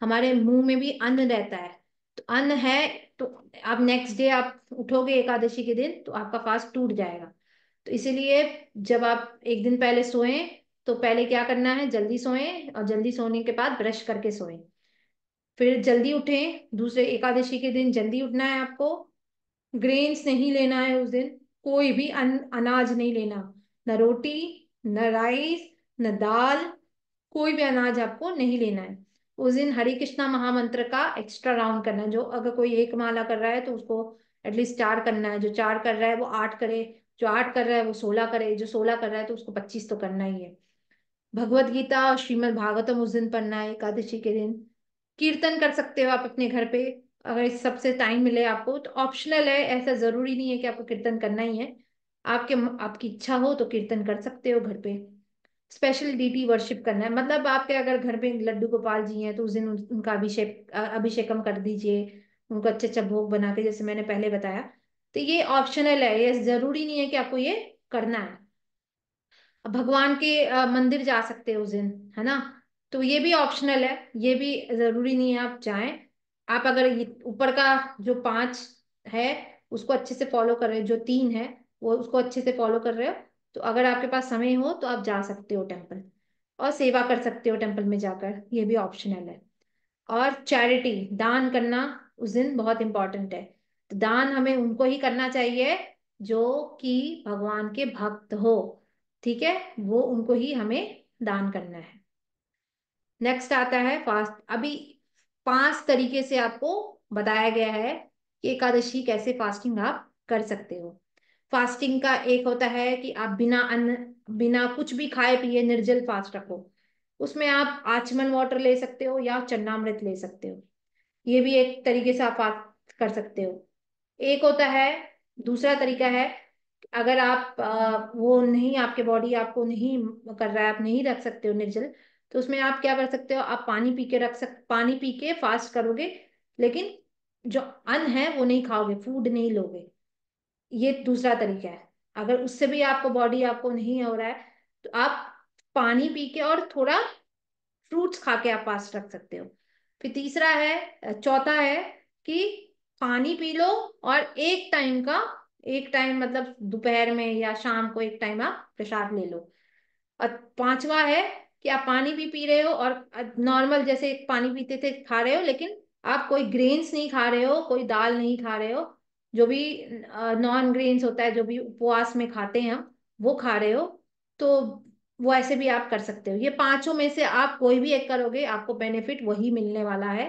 हमारे मुंह में भी अन्न रहता है तो अन्न है तो आप नेक्स्ट डे आप उठोगे एकादशी के दिन तो आपका फास्ट टूट जाएगा तो इसीलिए जब आप एक दिन पहले सोएं तो पहले क्या करना है जल्दी सोएं और जल्दी सोने के बाद ब्रश करके सोएं फिर जल्दी उठें दूसरे एकादशी के दिन जल्दी उठना है आपको ग्रेन्स नहीं लेना है उस दिन कोई भी अन, अनाज नहीं लेना न रोटी न राइस न दाल कोई भी अनाज आपको नहीं लेना है उस दिन हरे कृष्णा महामंत्र का एक्स्ट्रा राउंड करना है जो अगर कोई एक माला कर रहा है तो उसको एटलीस्ट चार करना है जो चार कर रहा है वो आठ करे जो आठ कर रहा है वो सोलह करे जो सोलह कर रहा है तो उसको पच्चीस तो करना ही है भगवत गीता और श्रीमद भागवतम उस दिन पढ़ना है एकादशी के दिन कीर्तन कर सकते हो आप अपने घर पे अगर इस सबसे टाइम मिले आपको तो ऑप्शनल है ऐसा जरूरी नहीं है कि आपको कीर्तन करना ही है आपके आपकी इच्छा हो तो कीर्तन कर सकते हो घर पे स्पेशल डीटी वर्शिप करना है मतलब आपके अगर घर पे लड्डू गोपाल जी हैं तो उस दिन उनका अभिषेक अभिषेकम कर दीजिए उनको अच्छा अच्छा भोग बना के जैसे मैंने पहले बताया तो ये ऑप्शनल है ये जरूरी नहीं है कि आपको ये करना है भगवान के मंदिर जा सकते हैं उस दिन है ना तो ये भी ऑप्शनल है ये भी जरूरी नहीं है आप जाए आप अगर ऊपर का जो पांच है उसको अच्छे से फॉलो कर रहे हो जो तीन है वो उसको अच्छे से फॉलो कर रहे हो तो अगर आपके पास समय हो तो आप जा सकते हो टेम्पल और सेवा कर सकते हो टेम्पल में जाकर ये भी ऑप्शनल है और चैरिटी दान करना उस दिन बहुत इंपॉर्टेंट है तो दान हमें उनको ही करना चाहिए जो कि भगवान के भक्त हो ठीक है वो उनको ही हमें दान करना है नेक्स्ट आता है फास्ट अभी पांच तरीके से आपको बताया गया है कि एकादशी कैसे फास्टिंग आप कर सकते हो फास्टिंग का एक होता है कि आप बिना अन्न बिना कुछ भी खाए पिए निर्जल फास्ट रखो उसमें आप आचमन वाटर ले सकते हो या चन्नामृत ले सकते हो ये भी एक तरीके से आप फास्ट कर सकते हो एक होता है दूसरा तरीका है अगर आप वो नहीं आपके बॉडी आपको नहीं कर रहा है आप नहीं रख सकते हो निर्जल तो उसमें आप क्या कर सकते हो आप पानी पी के रख सक पानी पी के फास्ट करोगे लेकिन जो अन्न है वो नहीं खाओगे फूड नहीं लोगे ये दूसरा तरीका है अगर उससे भी आपको बॉडी आपको नहीं हो रहा है तो आप पानी पी के और थोड़ा फ्रूट्स खा के आप फास्ट रख सकते हो फिर तीसरा है चौथा है कि पानी पी लो और एक टाइम का एक टाइम मतलब दोपहर में या शाम को एक टाइम आप प्रसाद ले लो और पांचवा है कि आप पानी भी पी रहे हो और नॉर्मल जैसे पानी पीते थे खा रहे हो लेकिन आप कोई ग्रेन्स नहीं खा रहे हो कोई दाल नहीं खा रहे हो जो भी नॉन ग्रेन्स होता है जो भी उपवास में खाते हैं हम वो खा रहे हो तो वो ऐसे भी आप कर सकते हो ये पांचों में से आप कोई भी एक करोगे आपको बेनिफिट वही मिलने वाला है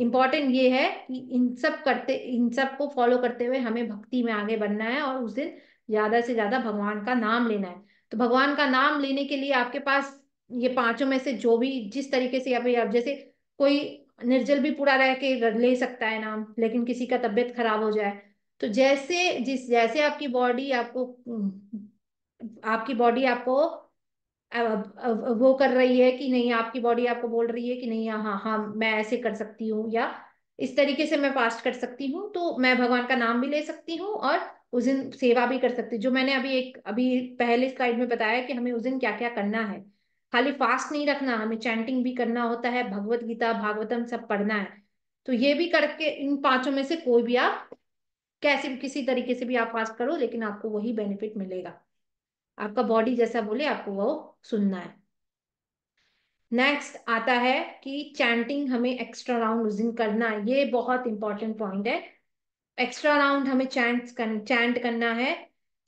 इम्पॉर्टेंट ये है कि इन सब करते इन सब को फॉलो करते हुए हमें भक्ति में आगे बढ़ना है और उस दिन ज्यादा से ज्यादा भगवान का नाम लेना है तो भगवान का नाम लेने के लिए आपके पास ये पांचों में से जो भी जिस तरीके से या आप जैसे कोई निर्जल भी पूरा रह के ले सकता है नाम लेकिन किसी का तबियत खराब हो जाए तो जैसे जिस जैसे आपकी बॉडी आपको आपकी बॉडी आपको वो कर रही है कि नहीं आपकी बॉडी आपको बोल रही है कि नहीं हाँ, हाँ हाँ मैं ऐसे कर सकती हूँ या इस तरीके से मैं फास्ट कर सकती हूँ तो मैं भगवान का नाम भी ले सकती हूँ और उस दिन सेवा भी कर सकती जो मैंने अभी एक अभी पहले स्लाइड में बताया कि हमें उस दिन क्या क्या करना है खाली फास्ट नहीं रखना हमें चैंटिंग भी करना होता है भगवत गीता भागवतम सब पढ़ना है तो ये भी करके इन पांचों में से कोई भी आप कैसे किसी तरीके से भी आप फास्ट करो लेकिन आपको वही बेनिफिट मिलेगा आपका बॉडी जैसा बोले आपको वो सुनना है नेक्स्ट आता है कि चैंटिंग हमें एक्स्ट्रा राउंड उस दिन करना है ये बहुत इंपॉर्टेंट पॉइंट है एक्स्ट्रा राउंड हमें चैंट कर, चैंट करना है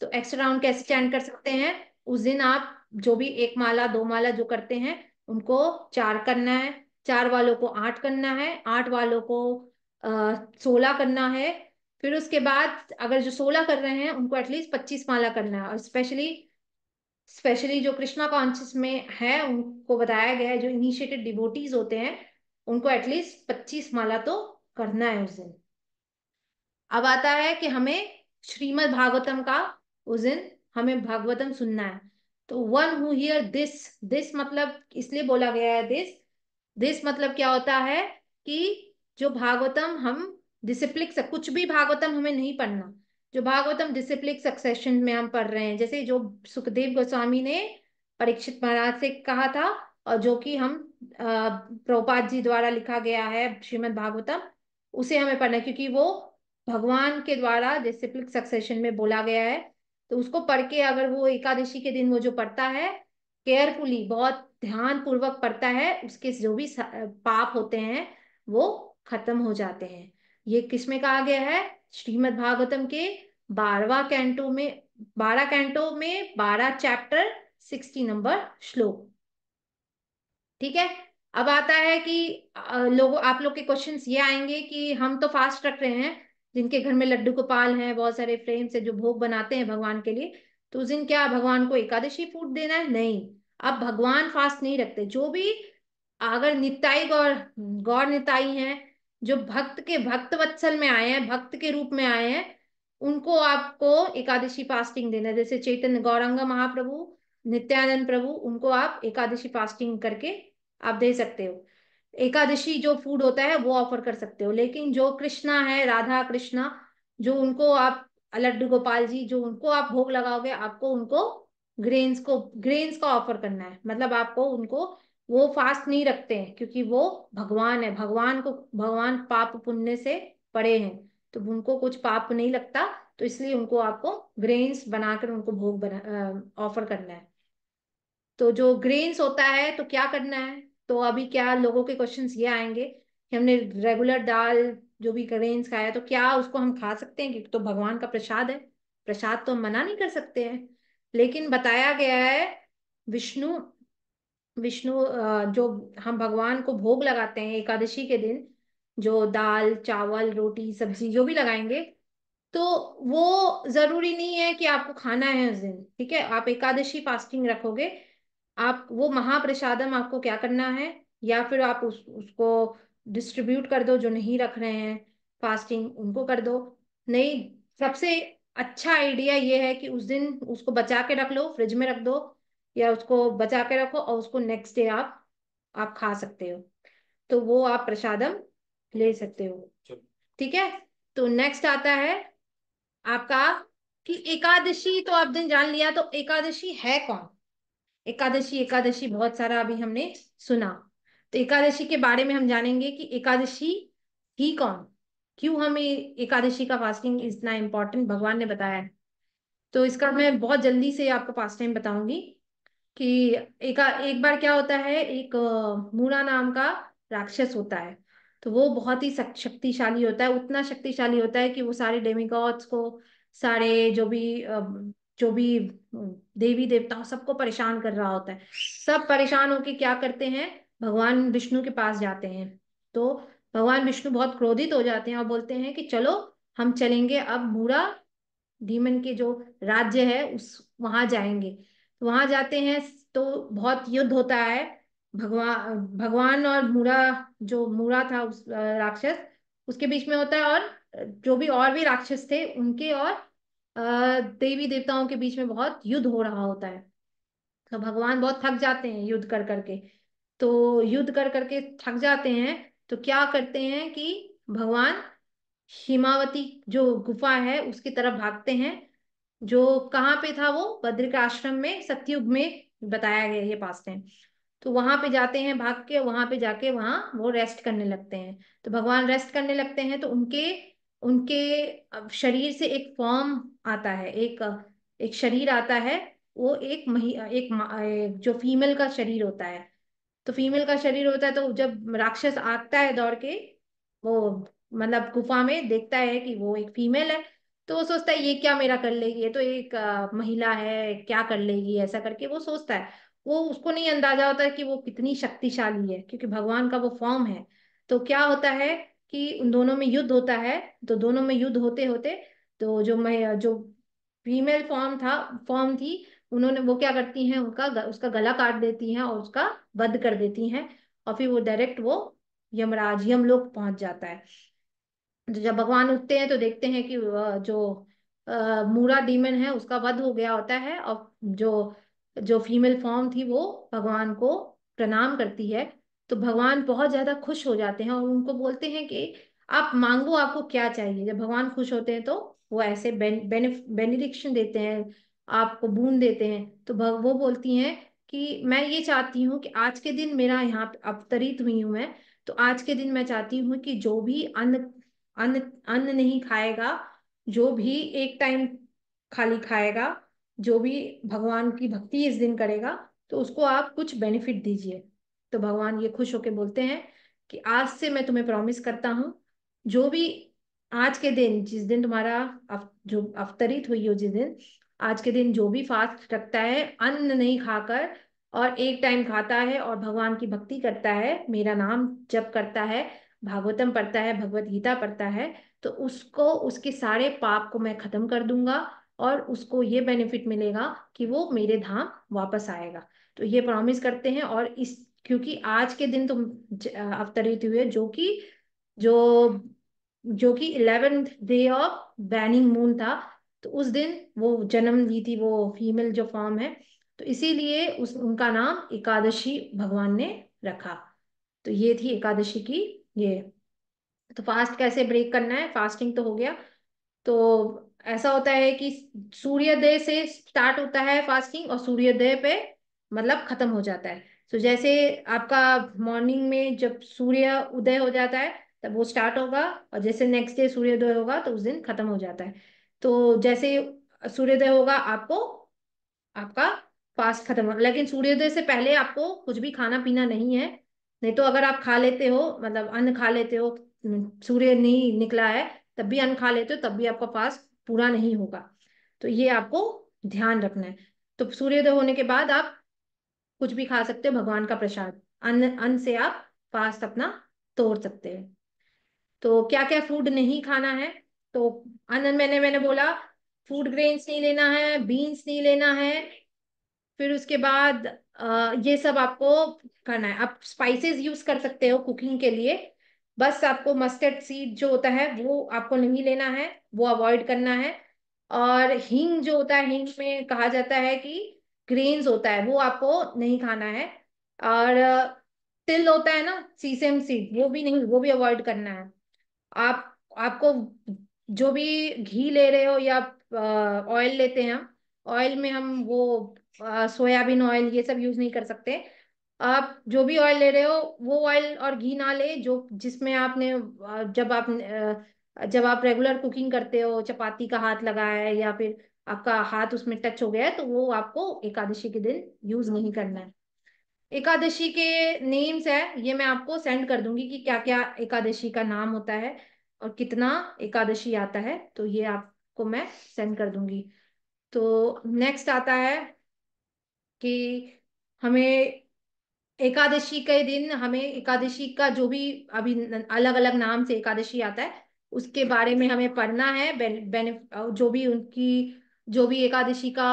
तो एक्स्ट्रा राउंड कैसे चैंट कर सकते हैं उस दिन आप जो भी एक माला दो माला जो करते हैं उनको चार करना है चार वालों को आठ करना है आठ वालों को सोलह करना है फिर उसके बाद अगर जो सोलह कर रहे हैं उनको एटलीस्ट पच्चीस माला करना है और स्पेशली स्पेशली जो कृष्णा कॉन्शियस में है उनको बताया गया है जो इनिशिएटेड डिवोटीज होते हैं उनको एटलीस्ट पच्चीस माला तो करना है उस दिन अब आता है कि हमें श्रीमद भागवतम का उस दिन हमें भागवतम सुनना है तो one who hear this this मतलब इसलिए बोला गया है दिस दिस मतलब क्या होता है कि जो भागवतम हम डिसिप्लिन से कुछ भी भागवतम हमें नहीं पढ़ना जो भागवतम डिसिप्लिक सक्सेशन में हम पढ़ रहे हैं जैसे जो सुखदेव गोस्वामी ने परीक्षित महाराज से कहा था और जो कि हम प्रभुपाद जी द्वारा लिखा गया है श्रीमद् भागवतम उसे हमें पढ़ना है क्योंकि वो भगवान के द्वारा डिसिप्लिक सक्सेशन में बोला गया है तो उसको पढ़ के अगर वो एकादशी के दिन वो जो पढ़ता है केयरफुली बहुत ध्यान पूर्वक पढ़ता है उसके जो भी पाप होते हैं वो खत्म हो जाते हैं ये किसमें कहा गया है श्रीमद् भागवतम के बारवा कैंटो में बारह कैंटो में बारह चैप्टर सिक्सटी नंबर श्लोक ठीक है अब आता है कि लोगों आप लोग के क्वेश्चन ये आएंगे कि हम तो फास्ट रख रहे हैं जिनके घर में लड्डू गोपाल हैं बहुत सारे फ्रेम से जो भोग बनाते हैं भगवान के लिए तो उस दिन क्या भगवान को एकादशी फूट देना है नहीं अब भगवान फास्ट नहीं रखते जो भी अगर नित्ताई गौर गौर निताई हैं जो भक्त के भक्त वत्सल में आए हैं भक्त के रूप में आए हैं उनको आपको एकादशी फास्टिंग देना है जैसे चैतन्य गौरंग महाप्रभु नित्यानंद प्रभु उनको आप एकादशी फास्टिंग करके आप दे सकते हो एकादशी जो फूड होता है वो ऑफर कर सकते हो लेकिन जो कृष्णा है राधा कृष्णा जो उनको आप लड्डू गोपाल जी जो उनको आप भोग लगाओगे आपको उनको ग्रेन्स को ग्रेन्स का ऑफर करना है मतलब आपको उनको वो फास्ट नहीं रखते हैं क्योंकि वो भगवान है भगवान को भगवान पाप पुण्य से पड़े हैं तो उनको कुछ पाप नहीं लगता तो इसलिए उनको आपको ग्रेन्स बनाकर उनको भोग बना ऑफर करना है तो जो ग्रेन्स होता है तो क्या करना है तो अभी क्या लोगों के क्वेश्चन ये आएंगे कि हमने रेगुलर दाल जो भी ग्रेन्स खाया तो क्या उसको हम खा सकते हैं क्योंकि तो भगवान का प्रसाद है प्रसाद तो हम मना नहीं कर सकते हैं लेकिन बताया गया है विष्णु विष्णु जो हम भगवान को भोग लगाते हैं एकादशी के दिन जो दाल चावल रोटी सब्जी जो भी लगाएंगे तो वो जरूरी नहीं है कि आपको खाना है उस दिन ठीक है आप एकादशी फास्टिंग रखोगे आप वो महाप्रसादम आपको क्या करना है या फिर आप उस, उसको डिस्ट्रीब्यूट कर दो जो नहीं रख रहे हैं फास्टिंग उनको कर दो नहीं सबसे अच्छा आइडिया ये है कि उस दिन उसको बचा के रख लो फ्रिज में रख दो या उसको बचा के रखो और उसको नेक्स्ट डे आप आप खा सकते हो तो वो आप प्रसादम ले सकते हो ठीक है तो नेक्स्ट आता है आपका कि एकादशी तो आप दिन जान लिया तो एकादशी है कौन एकादशी एकादशी बहुत सारा अभी हमने सुना तो एकादशी के बारे में हम जानेंगे कि एकादशी ही कौन क्यों हमें एकादशी का फास्टिंग इतना इम्पोर्टेंट भगवान ने बताया है तो इसका मैं बहुत जल्दी से आपको पास टाइम बताऊंगी कि एक एक बार क्या होता है एक मूरा नाम का राक्षस होता है तो वो बहुत ही शक्तिशाली होता है उतना शक्तिशाली होता है कि वो सारे डेमिगॉड्स को सारे जो भी जो भी देवी देवताओं सबको परेशान कर रहा होता है सब परेशान होके क्या करते हैं भगवान विष्णु के पास जाते हैं तो भगवान विष्णु बहुत क्रोधित हो जाते हैं और बोलते हैं कि चलो हम चलेंगे अब मूरा डीमन के जो राज्य है उस वहां जाएंगे तो वहां जाते हैं तो बहुत युद्ध होता है भगवान भगवान और मूरा जो मूरा था उस राक्षस उसके बीच में होता है और जो भी और भी राक्षस थे उनके और देवी देवताओं के बीच में बहुत युद्ध हो रहा होता है तो भगवान बहुत थक जाते हैं युद्ध कर करके तो युद्ध कर करके थक जाते हैं तो क्या करते हैं कि भगवान हिमावती जो गुफा है उसकी तरफ भागते हैं जो कहाँ पे था वो बद्रिक आश्रम में सत्युग में बताया गया ये पास टाइम तो वहां पे जाते हैं भाग के वहां पे जाके वहां वो रेस्ट करने लगते हैं तो भगवान रेस्ट करने लगते हैं तो उनके उनके शरीर से एक फॉर्म आता है एक एक शरीर आता है वो एक मही एक जो फीमेल का शरीर होता है तो फीमेल का शरीर होता है तो जब राक्षस आता है दौड़ के वो मतलब गुफा में देखता है कि वो एक फीमेल है तो वो सोचता है ये क्या मेरा कर लेगी ये तो एक आ, महिला है क्या कर लेगी ऐसा करके वो सोचता है वो उसको नहीं अंदाजा होता कि वो कितनी शक्तिशाली है क्योंकि भगवान का वो फॉर्म है तो क्या होता है कि उन दोनों में युद्ध होता है तो दोनों में युद्ध होते होते तो जो मैं जो फीमेल फॉर्म था फॉर्म थी उन्होंने वो क्या करती हैं उनका उसका गला काट देती हैं और उसका वध कर देती हैं और फिर वो डायरेक्ट वो यमराज यमलोक पहुंच जाता है तो जब भगवान उठते हैं तो देखते हैं कि जो मूरा डीमन है उसका वध हो गया होता है और जो जो फीमेल फॉर्म थी वो भगवान को प्रणाम करती है तो भगवान बहुत ज्यादा खुश हो जाते हैं और उनको बोलते हैं कि आप मांगो आपको क्या चाहिए जब भगवान खुश होते हैं तो वो ऐसे बेनिडिक्शन देते हैं आपको बूंद देते हैं तो भग, वो बोलती हैं कि मैं ये चाहती हूँ कि आज के दिन मेरा यहाँ अवतरित हुई हूँ मैं तो आज के दिन मैं चाहती हूँ कि जो भी अन्न अन्न अन्न नहीं खाएगा जो भी एक टाइम खाली खाएगा जो भी भगवान की भक्ति इस दिन करेगा तो उसको आप कुछ बेनिफिट दीजिए तो भगवान ये खुश होके बोलते हैं कि आज से मैं तुम्हें प्रॉमिस करता हूँ जो भी आज के दिन जिस दिन तुम्हारा अफ, जो अवतरित हुई हो जिस दिन आज के दिन जो भी फास्ट रखता है अन्न नहीं खाकर और एक टाइम खाता है और भगवान की भक्ति करता है मेरा नाम जप करता है भागवतम पढ़ता है भगवत गीता पढ़ता है तो उसको उसके सारे पाप को मैं खत्म कर दूंगा और उसको ये बेनिफिट मिलेगा कि वो मेरे धाम वापस आएगा तो ये प्रॉमिस करते हैं और इस क्योंकि आज के दिन तो अवतरित हुए जो कि जो जो कि eleventh day of waning moon था तो उस दिन वो जन्म ली थी वो फीमेल जो फॉर्म है तो इसीलिए उस उनका नाम एकादशी भगवान ने रखा तो ये थी एकादशी की ये तो फास्ट कैसे ब्रेक करना है फास्टिंग तो हो गया तो ऐसा होता है कि सूर्योदय से स्टार्ट होता है फास्टिंग और सूर्योदय पे मतलब खत्म हो जाता है तो so, जैसे आपका मॉर्निंग में जब सूर्य उदय हो जाता है तब वो स्टार्ट होगा और जैसे नेक्स्ट डे सूर्योदय होगा तो उस दिन खत्म हो जाता है तो जैसे सूर्योदय होगा आपको आपका फास्ट खत्म होगा लेकिन सूर्योदय से पहले आपको कुछ भी खाना पीना नहीं है नहीं तो अगर आप खा लेते हो मतलब अन्न खा लेते हो सूर्य नहीं निकला है तब भी अन्न खा लेते हो तब भी आपका फास्ट पूरा नहीं होगा तो ये आपको ध्यान रखना है तो सूर्योदय होने के बाद आप कुछ भी खा सकते हो भगवान का प्रसाद अन्न अन्न से आप फास्ट अपना तोड़ सकते हैं तो क्या क्या फूड नहीं खाना है तो अन्न मैंने मैंने बोला फूड ग्रेन्स नहीं लेना है बीन्स नहीं लेना है फिर उसके बाद ये सब आपको करना है आप स्पाइसेस यूज कर सकते हो कुकिंग के लिए बस आपको मस्टर्ड सीड जो होता है वो आपको नहीं लेना है वो अवॉइड करना है और हींग जो होता है हींग में कहा जाता है कि ग्रेन्स होता है वो आपको नहीं खाना है और तिल होता है ना सीसेम सीड वो भी नहीं वो भी अवॉइड करना है आप आपको जो भी घी ले रहे हो या ऑयल लेते हैं ऑयल में हम वो सोयाबीन ऑयल ये सब यूज नहीं कर सकते आप जो भी ऑयल ले रहे हो वो ऑयल और घी ना ले जो जिसमें आपने जब आप जब आप रेगुलर कुकिंग करते हो चपाती का हाथ लगाया है या फिर आपका हाथ उसमें टच हो गया है तो वो आपको एकादशी के दिन यूज नहीं करना है एकादशी के नेम्स है ये मैं आपको सेंड कर दूंगी कि क्या क्या एकादशी का नाम होता है और कितना एकादशी आता है तो ये आपको मैं सेंड कर दूंगी तो नेक्स्ट आता है कि हमें एकादशी के दिन हमें एकादशी का जो भी अभी अलग अलग नाम से एकादशी आता है उसके बारे में हमें पढ़ना है बेन, जो भी उनकी जो भी एकादशी का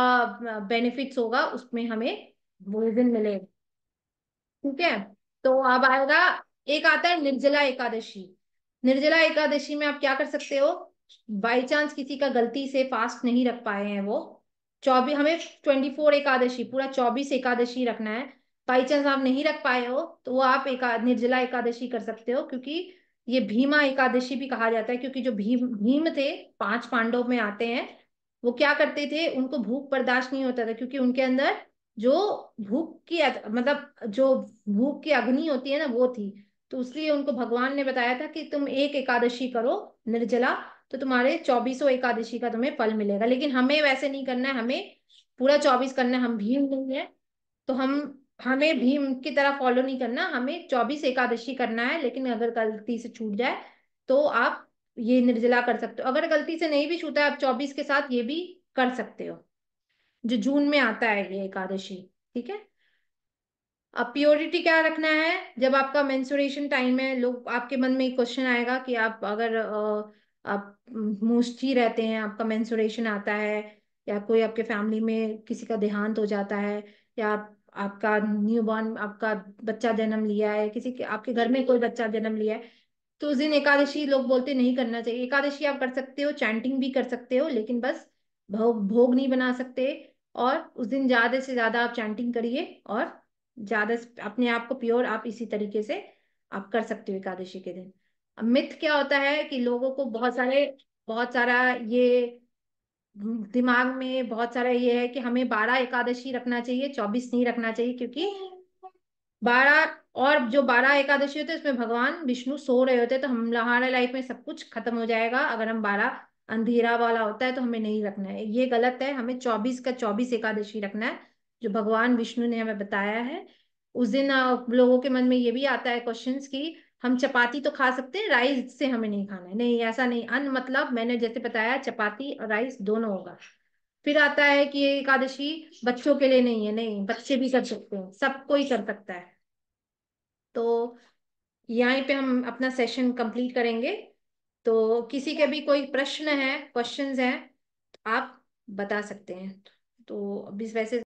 बेनिफिट्स होगा उसमें हमें भोजन दिन मिलेगा ठीक है तो अब आएगा एक आता है निर्जला एकादशी निर्जला एकादशी में आप क्या कर सकते हो बाई चांस किसी का गलती से फास्ट नहीं रख पाए हैं वो चौबीस हमें ट्वेंटी फोर एकादशी पूरा चौबीस एकादशी रखना है बाई चांस आप नहीं रख पाए हो तो वो आप एक निर्जला एकादशी कर सकते हो क्योंकि ये भीमा एकादशी भी कहा जाता है क्योंकि जो भीम भीम थे पांच पांडव में आते हैं वो क्या करते थे उनको भूख बर्दाश्त नहीं होता था क्योंकि उनके अंदर जो भूख की मतलब जो भूख की अग्नि होती है ना वो थी तो इसलिए उनको भगवान ने बताया था कि तुम एक एकादशी करो निर्जला तो तुम्हारे चौबीसों एकादशी का तुम्हें फल मिलेगा लेकिन हमें वैसे नहीं करना है हमें पूरा चौबीस करना है हम भीम नहीं है तो हम हमें भीम की तरह फॉलो नहीं करना हमें चौबीस एकादशी करना है लेकिन अगर गलती से छूट जाए तो आप ये निर्जला कर सकते हो अगर गलती से नहीं भी छूटा आप चौबीस के साथ ये भी कर सकते हो जो जून में आता है ये एकादशी ठीक है अब प्योरिटी क्या रखना है जब आपका मेन्सुरेशन टाइम है लोग आपके मन में एक क्वेश्चन आएगा कि आप अगर आप मूर्छी रहते हैं आपका मेंसुरेशन आता है या कोई आपके फैमिली में किसी का देहांत हो जाता है या आप, आपका न्यू बॉर्न आपका बच्चा जन्म लिया है किसी के आपके घर में कोई बच्चा जन्म लिया है तो उस दिन एकादशी लोग बोलते नहीं करना चाहिए एकादशी आप कर सकते हो चैंटिंग भी कर सकते हो लेकिन बस भोग भोग नहीं बना सकते और उस दिन ज्यादा से ज्यादा आप चैंटिंग करिए और ज्यादा अपने आप को प्योर आप इसी तरीके से आप कर सकते हो एकादशी के दिन मिथ क्या होता है कि लोगों को बहुत सारे बहुत सारा ये दिमाग में बहुत सारा ये है कि हमें बारह एकादशी रखना चाहिए चौबीस नहीं रखना चाहिए क्योंकि बारह और जो बारह एकादशी होते हैं उसमें भगवान विष्णु सो रहे होते हैं तो हम हमारे लाइफ में सब कुछ खत्म हो जाएगा अगर हम बारह अंधेरा वाला होता है तो हमें नहीं रखना है ये गलत है हमें चौबीस का चौबीस एकादशी रखना है जो भगवान विष्णु ने हमें बताया है उस दिन लोगों के मन में ये भी आता है क्वेश्चन की हम चपाती तो खा सकते हैं राइस से हमें नहीं खाना है नहीं ऐसा नहीं अन्न मतलब मैंने जैसे बताया चपाती और राइस दोनों होगा फिर आता है कि ये एकादशी बच्चों के लिए नहीं है नहीं बच्चे भी कर सकते हैं सब कोई कर सकता है तो यहाँ पे हम अपना सेशन कंप्लीट करेंगे तो किसी के भी कोई प्रश्न है क्वेश्चंस हैं आप बता सकते हैं तो अभी वैसे